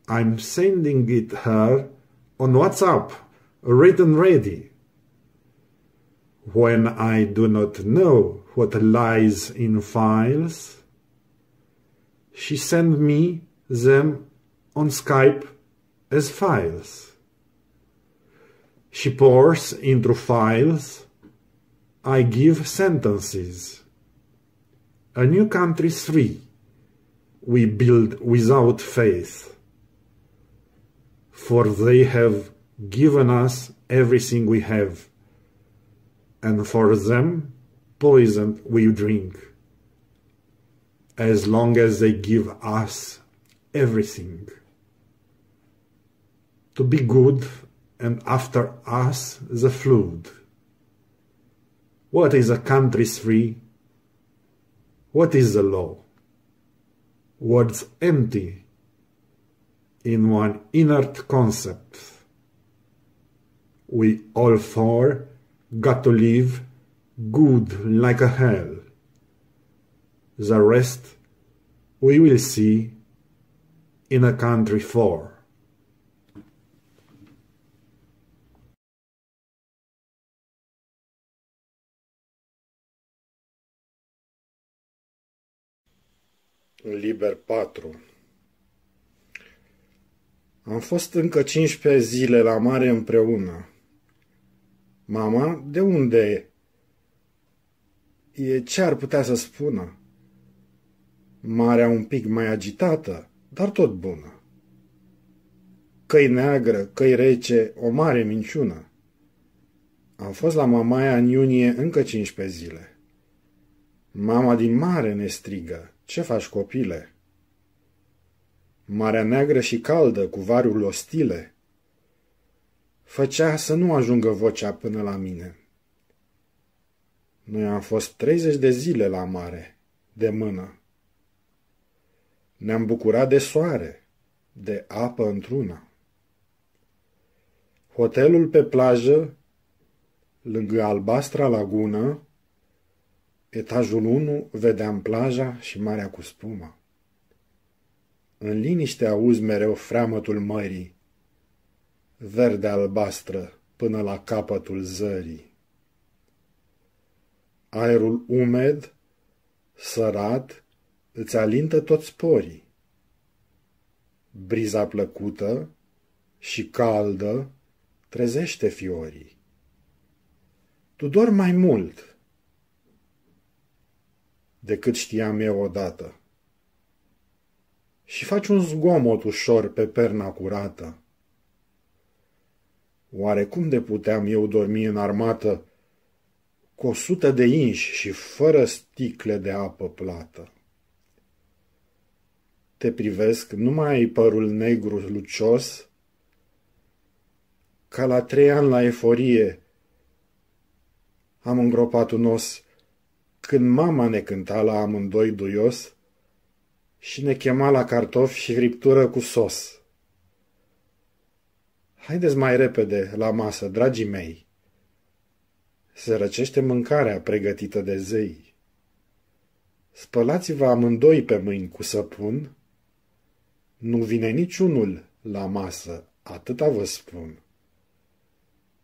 I'm sending it her on WhatsApp, written ready. When I do not know what lies in files, she sent me them on Skype as files. She pours into files. I give sentences. A new country three. We build without faith. For they have given us everything we have. And for them, poison we drink as long as they give us everything. To be good and after us the flood. What is a country free? What is the law? Words empty in one inert concept. We all four got to live good like a hell. the rest we will see in a country for. Liber 4 Am fost încă 15 zile la mare împreună. Mama, de unde e? E ce ar putea să spună? marea un pic mai agitată, dar tot bună. Căi neagră, căi rece, o mare minciună. Am fost la Mamaia în iunie încă 15 zile. Mama din mare ne strigă, ce faci copile? Marea neagră și caldă, cu varul ostile. Făcea să nu ajungă vocea până la mine. Noi am fost 30 de zile la mare, de mână. Ne-am bucurat de soare, de apă într-una. Hotelul pe plajă, lângă albastra lagună, etajul 1, vedeam plaja și marea cu spuma. În liniște auzi mereu freamătul mării, verde albastră până la capătul zării. Aerul umed, sărat, îți alintă toți sporii. Briza plăcută și caldă trezește fiorii. Tu dor mai mult decât știam eu odată și faci un zgomot ușor pe perna curată. Oare cum de puteam eu dormi în armată cu o sută de inși și fără sticle de apă plată? te privesc, nu mai ai părul negru lucios, ca la trei ani la eforie. Am îngropat un os, când mama ne cânta la amândoi duios și ne chema la cartofi și friptură cu sos. Haideți mai repede la masă, dragii mei. Se răcește mâncarea pregătită de zei. Spălați-vă amândoi pe mâini cu săpun nu vine niciunul la masă, atâta vă spun.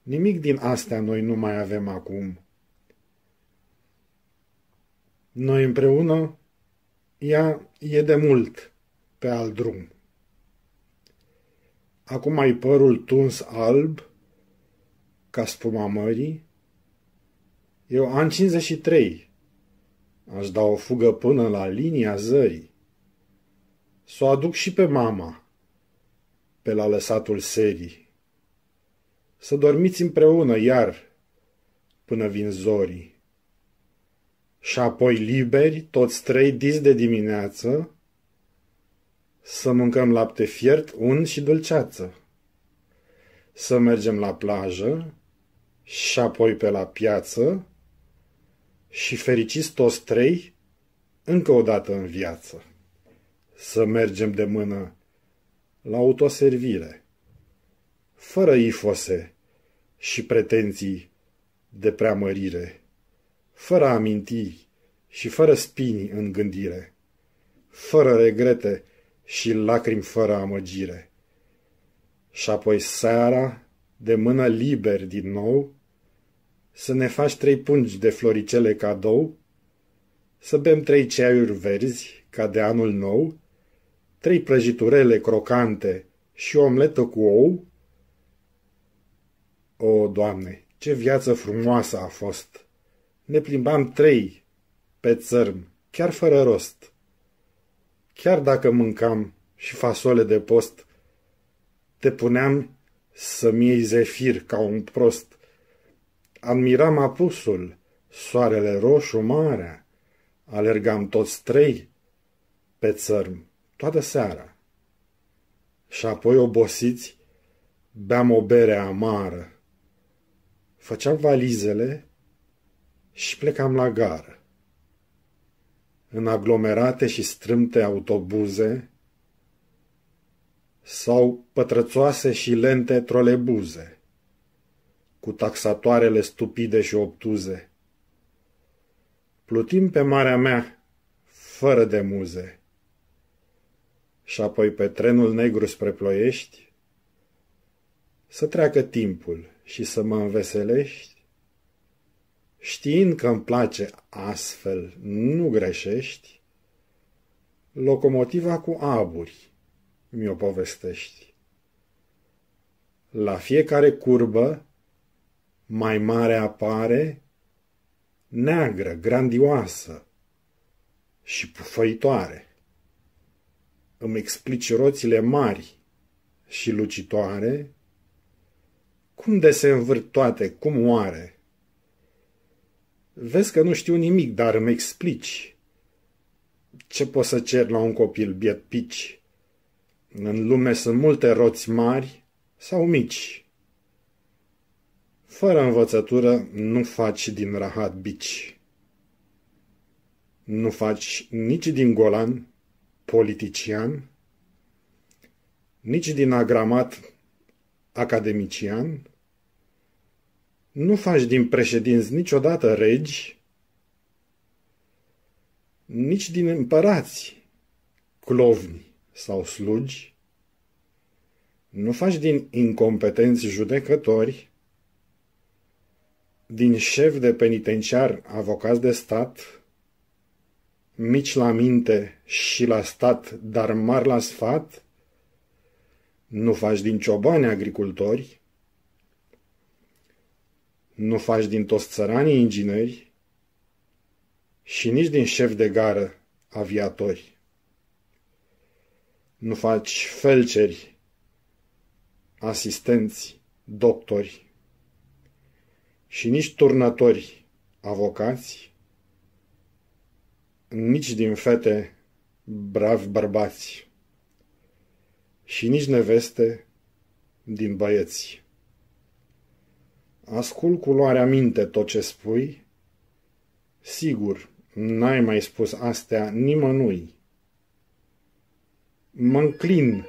Nimic din astea noi nu mai avem acum. Noi împreună, ea e de mult pe alt drum. Acum ai părul tuns alb, ca spuma mării. Eu am 53. Aș da o fugă până la linia zării. Să o aduc și pe mama pe la lăsatul serii. Să dormiți împreună iar până vin zorii. Și apoi liberi, toți trei dis de dimineață, să mâncăm lapte fiert, un și dulceață. Să mergem la plajă și apoi pe la piață și fericiți toți trei încă o dată în viață să mergem de mână la autoservire, fără ifose și pretenții de preamărire, fără amintiri și fără spini în gândire, fără regrete și lacrimi fără amăgire. Și apoi seara, de mână liber din nou, să ne faci trei pungi de floricele cadou, să bem trei ceaiuri verzi ca de anul nou, trei prăjiturele crocante și o omletă cu ou? O, Doamne, ce viață frumoasă a fost! Ne plimbam trei pe țărm, chiar fără rost. Chiar dacă mâncam și fasole de post, te puneam să-mi iei zefir ca un prost. Admiram apusul, soarele roșu, marea, alergam toți trei pe țărm toată seara. Și apoi, obosiți, beam o bere amară. Făceam valizele și plecam la gară. În aglomerate și strâmte autobuze sau pătrățoase și lente trolebuze, cu taxatoarele stupide și obtuze. Plutim pe marea mea, fără de muze și apoi pe trenul negru spre ploiești? Să treacă timpul și să mă înveselești? Știind că îmi place astfel, nu greșești? Locomotiva cu aburi mi-o povestești. La fiecare curbă mai mare apare, neagră, grandioasă și pufăitoare îmi explici roțile mari și lucitoare, cum de se învârt toate, cum oare? Vezi că nu știu nimic, dar îmi explici. Ce poți să cer la un copil biet pici? În lume sunt multe roți mari sau mici. Fără învățătură nu faci din rahat bici. Nu faci nici din golan, politician, nici din agramat academician, nu faci din președinți niciodată regi, nici din împărați clovni sau slugi, nu faci din incompetenți judecători, din șef de penitenciar avocați de stat, mici la minte și la stat, dar mari la sfat? Nu faci din ciobani agricultori? Nu faci din toți țăranii ingineri? Și nici din șef de gară aviatori? Nu faci felceri, asistenți, doctori? Și nici turnători avocați? nici din fete bravi bărbați și nici neveste din băieți. Ascult cu luarea minte tot ce spui, sigur, n-ai mai spus astea nimănui. Mă înclin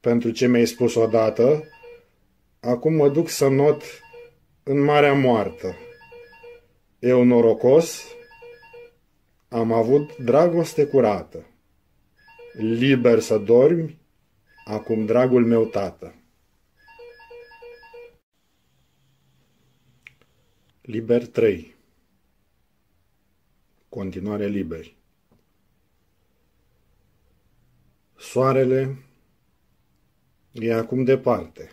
pentru ce mi-ai spus odată, acum mă duc să not în marea moartă. Eu norocos, am avut dragoste curată. Liber să dormi, acum dragul meu tată. Liber 3. Continuare liberi. Soarele e acum departe.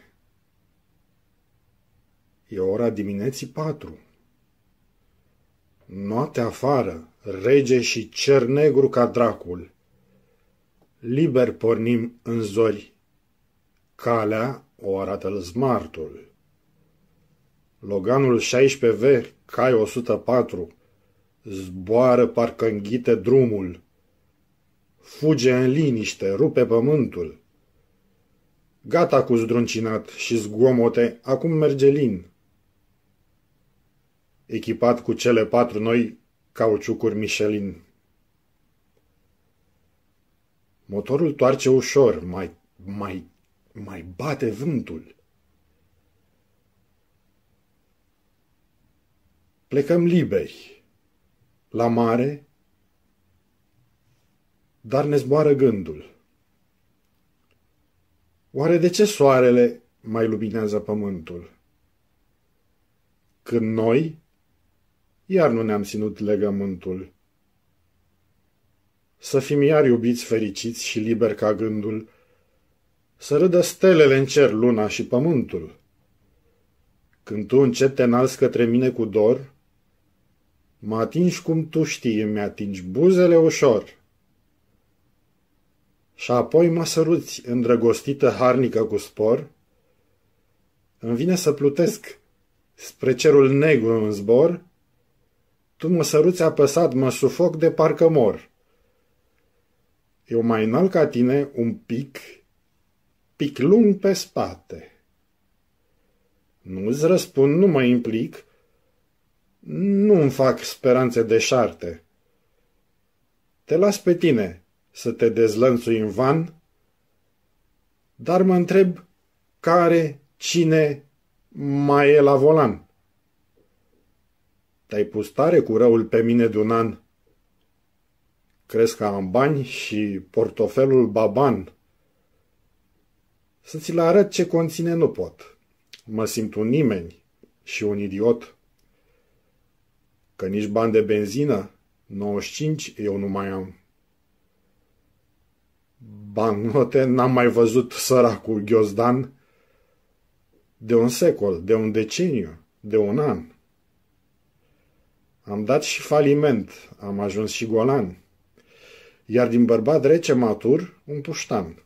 E ora dimineții patru. Noaptea afară, rege și cer negru ca dracul. Liber pornim în zori, calea o arată zmartul. Loganul 16V, cai 104, zboară parcă înghite drumul. Fuge în liniște, rupe pământul. Gata cu zdruncinat și zgomote, acum merge lin. Echipat cu cele patru noi cauciucuri Michelin. Motorul toarce ușor, mai, mai, mai bate vântul. Plecăm liberi, la mare, dar ne zboară gândul. Oare de ce soarele mai luminează pământul? Când noi, iar nu ne-am ținut legământul. Să fim iar iubiți, fericiți și liberi ca gândul, să râdă stelele în cer, luna și pământul. Când tu încet te înalți către mine cu dor, mă atingi cum tu știi, îmi atingi buzele ușor. Și apoi mă săruți, îndrăgostită harnică cu spor, îmi vine să plutesc spre cerul negru în zbor, tu mă săruți apăsat, mă sufoc de parcă mor. Eu mai înalt ca tine un pic, pic lung pe spate. Nu-ți răspund, nu mă implic, nu-mi fac speranțe deșarte. Te las pe tine să te dezlănțui în van, dar mă întreb care, cine mai e la volan. Te-ai pus tare cu răul pe mine de un an. Crezi că am bani și portofelul baban. Să ți l arăt ce conține nu pot. Mă simt un nimeni și un idiot. Că nici bani de benzină, 95 eu nu mai am. Bannote n-am mai văzut săracul ghiozdan de un secol, de un deceniu, de un an. Am dat și faliment, am ajuns și golan. Iar din bărbat rece matur, un puștan.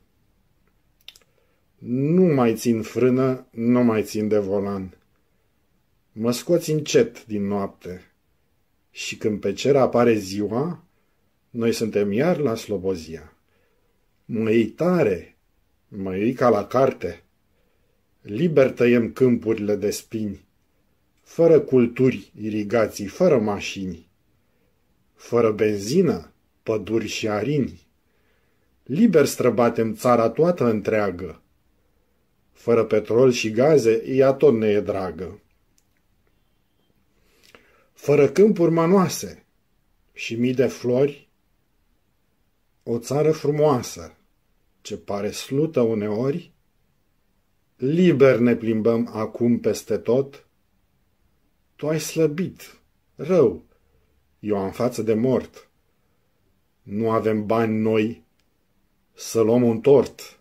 Nu mai țin frână, nu mai țin de volan. Mă scoți încet din noapte. Și când pe cer apare ziua, noi suntem iar la Slobozia. Mă iei tare, mă iei ca la carte. Liber tăiem câmpurile de spini fără culturi, irigații, fără mașini, fără benzină, păduri și arini. Liber străbatem țara toată întreagă. Fără petrol și gaze, ea tot ne e dragă. Fără câmpuri manoase și mii de flori, o țară frumoasă, ce pare slută uneori, liber ne plimbăm acum peste tot, tu ai slăbit. Rău. Eu am față de mort. Nu avem bani noi să luăm un tort.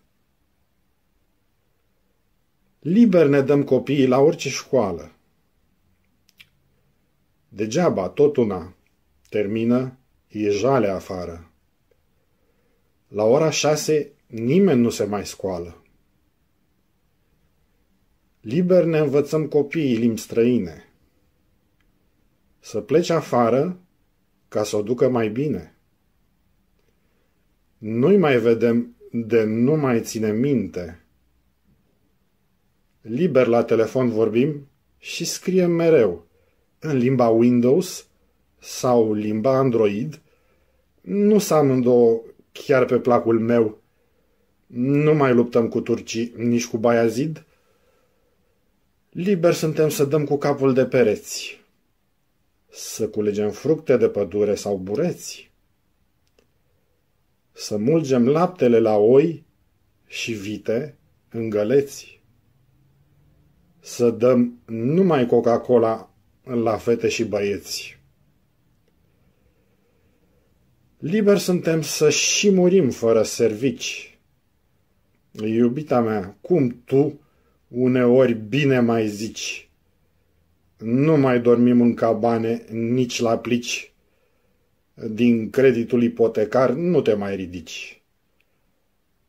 Liber ne dăm copiii la orice școală. Degeaba, tot una, termină, e jale afară. La ora șase nimeni nu se mai scoală. Liber ne învățăm copiii limbi străine să plece afară ca să o ducă mai bine. Nu-i mai vedem de nu mai ține minte. Liber la telefon vorbim și scriem mereu în limba Windows sau limba Android. Nu s amândouă chiar pe placul meu. Nu mai luptăm cu turcii, nici cu Bayazid. Liber suntem să dăm cu capul de pereți să culegem fructe de pădure sau bureți, să mulgem laptele la oi și vite în găleți, să dăm numai Coca-Cola la fete și băieți. Liber suntem să și murim fără servici. Iubita mea, cum tu uneori bine mai zici? Nu mai dormim în cabane, nici la plici. Din creditul ipotecar nu te mai ridici.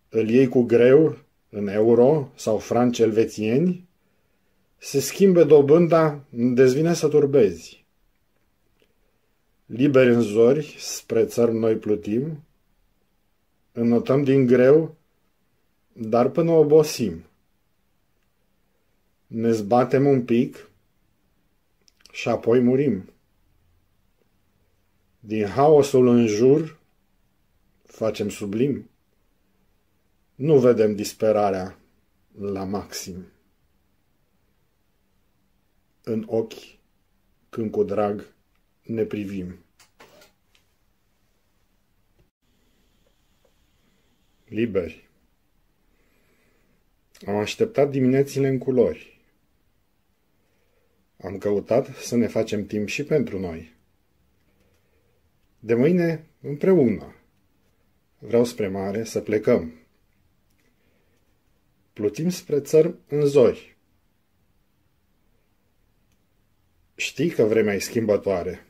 Îl iei cu greu, în euro sau franci elvețieni, se schimbe dobânda, dezvine să turbezi. Liber în zori, spre țări noi plutim, înotăm din greu, dar până obosim. Ne zbatem un pic, și apoi murim. Din haosul în jur facem sublim. Nu vedem disperarea la maxim. În ochi, când cu drag ne privim. Liberi. Am așteptat diminețile în culori am căutat să ne facem timp și pentru noi. De mâine, împreună. Vreau spre mare să plecăm. Plutim spre țări în zori. Știi că vremea e schimbătoare.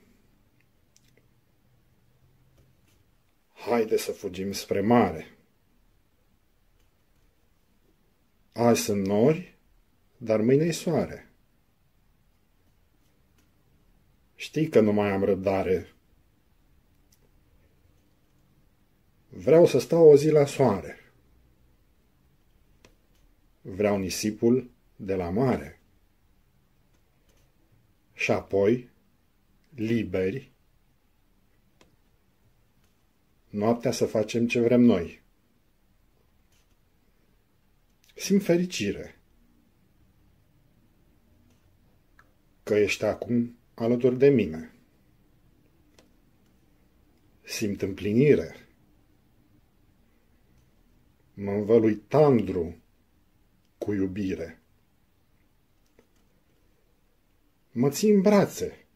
Haide să fugim spre mare. Azi sunt nori, dar mâine e soare. Știi că nu mai am răbdare. Vreau să stau o zi la soare. Vreau nisipul de la mare. Și apoi, liberi, noaptea să facem ce vrem noi. Simt fericire că ești acum alături de mine. Simt împlinire. Mă învălui tandru cu iubire. Mă țin în brațe.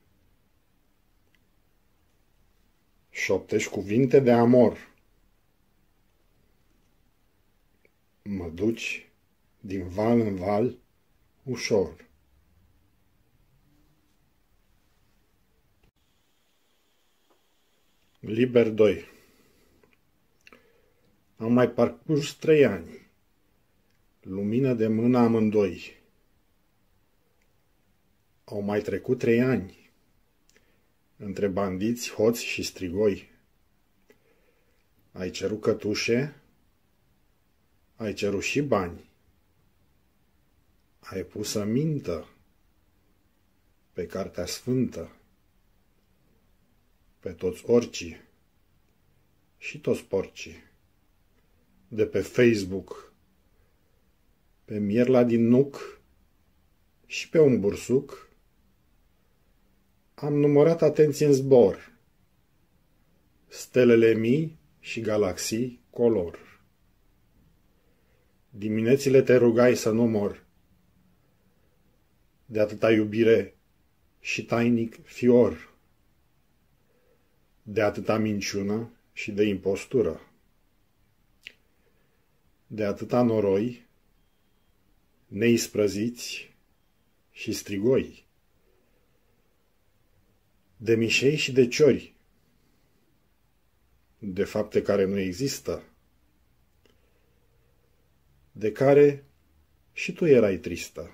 Șoptești cuvinte de amor. Mă duci din val în val ușor. Liber 2 Am mai parcurs trei ani. Lumină de mână amândoi. Au mai trecut trei ani. Între bandiți, hoți și strigoi. Ai cerut cătușe? Ai cerut și bani. Ai pus amintă pe Cartea Sfântă pe toți orcii și toți porcii de pe Facebook, pe Mierla din Nuc și pe un bursuc, am numărat atenție în zbor, stelele mii și galaxii color. Diminețile te rugai să nu mor, de atâta iubire și tainic fior de atâta minciună și de impostură, de atâta noroi, neisprăziți și strigoi, de mișei și de ciori, de fapte care nu există, de care și tu erai tristă.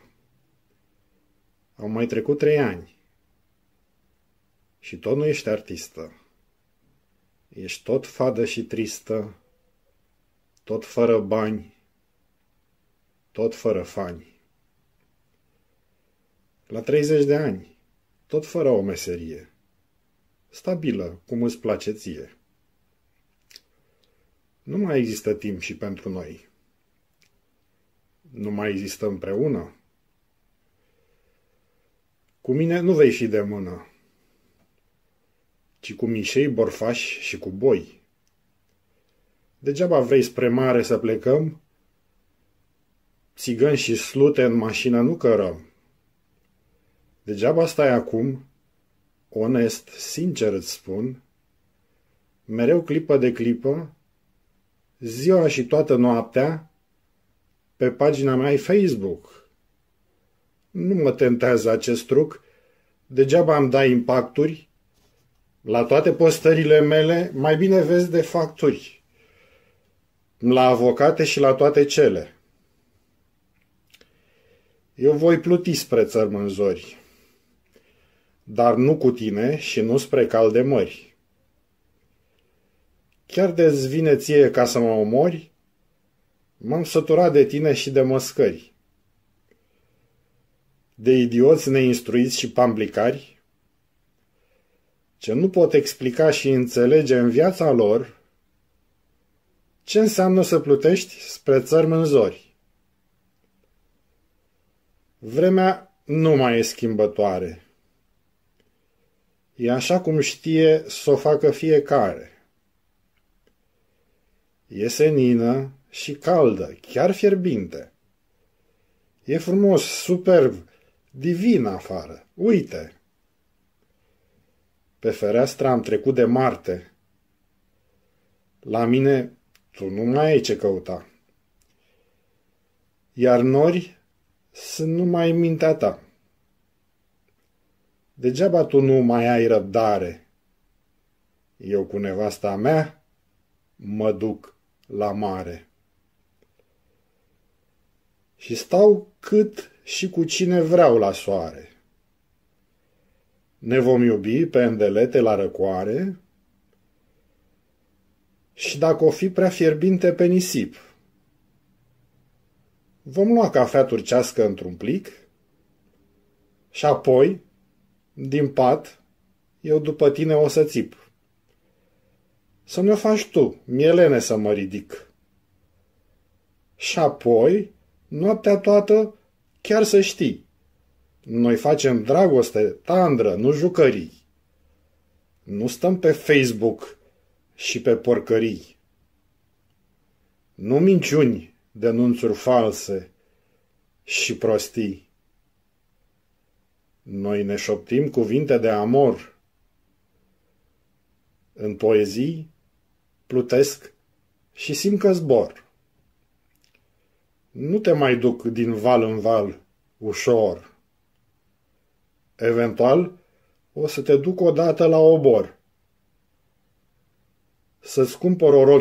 Au mai trecut trei ani și tot nu ești artistă. Ești tot fadă și tristă, tot fără bani, tot fără fani. La 30 de ani, tot fără o meserie, stabilă, cum îți place ție. Nu mai există timp și pentru noi. Nu mai există împreună. Cu mine nu vei și de mână ci cu mișei borfași și cu boi. Degeaba vrei spre mare să plecăm? Țigăni și slute în mașină nu cărăm. Degeaba stai acum, onest, sincer îți spun, mereu clipă de clipă, ziua și toată noaptea, pe pagina mea Facebook. Nu mă tentează acest truc, degeaba îmi dai impacturi, la toate postările mele, mai bine vezi de facturi. La avocate și la toate cele. Eu voi pluti spre țărmânzori, dar nu cu tine și nu spre cal de mări. Chiar de vine ție ca să mă omori, m-am săturat de tine și de măscări. De idioți neinstruiți și pamblicari, ce nu pot explica și înțelege în viața lor ce înseamnă să plutești spre țări mânzori. Vremea nu mai e schimbătoare. E așa cum știe să o facă fiecare. E senină și caldă, chiar fierbinte. E frumos, superb, divin afară. Uite! Pe fereastră am trecut de Marte. La mine tu nu mai ai ce căuta. Iar nori sunt numai în mintea ta. Degeaba tu nu mai ai răbdare. Eu cu nevasta mea mă duc la mare. Și stau cât și cu cine vreau la soare ne vom iubi pe îndelete la răcoare și dacă o fi prea fierbinte pe nisip. Vom lua cafea turcească într-un plic și apoi, din pat, eu după tine o să țip. Să ne-o faci tu, mielene să mă ridic. Și apoi, noaptea toată, chiar să știi, noi facem dragoste tandră, nu jucării. Nu stăm pe Facebook și pe porcării. Nu minciuni, denunțuri false și prostii. Noi ne șoptim cuvinte de amor. În poezii plutesc și simt că zbor. Nu te mai duc din val în val, ușor. Eventual, o să te duc odată la obor. Să-ți cumpăr o rochie.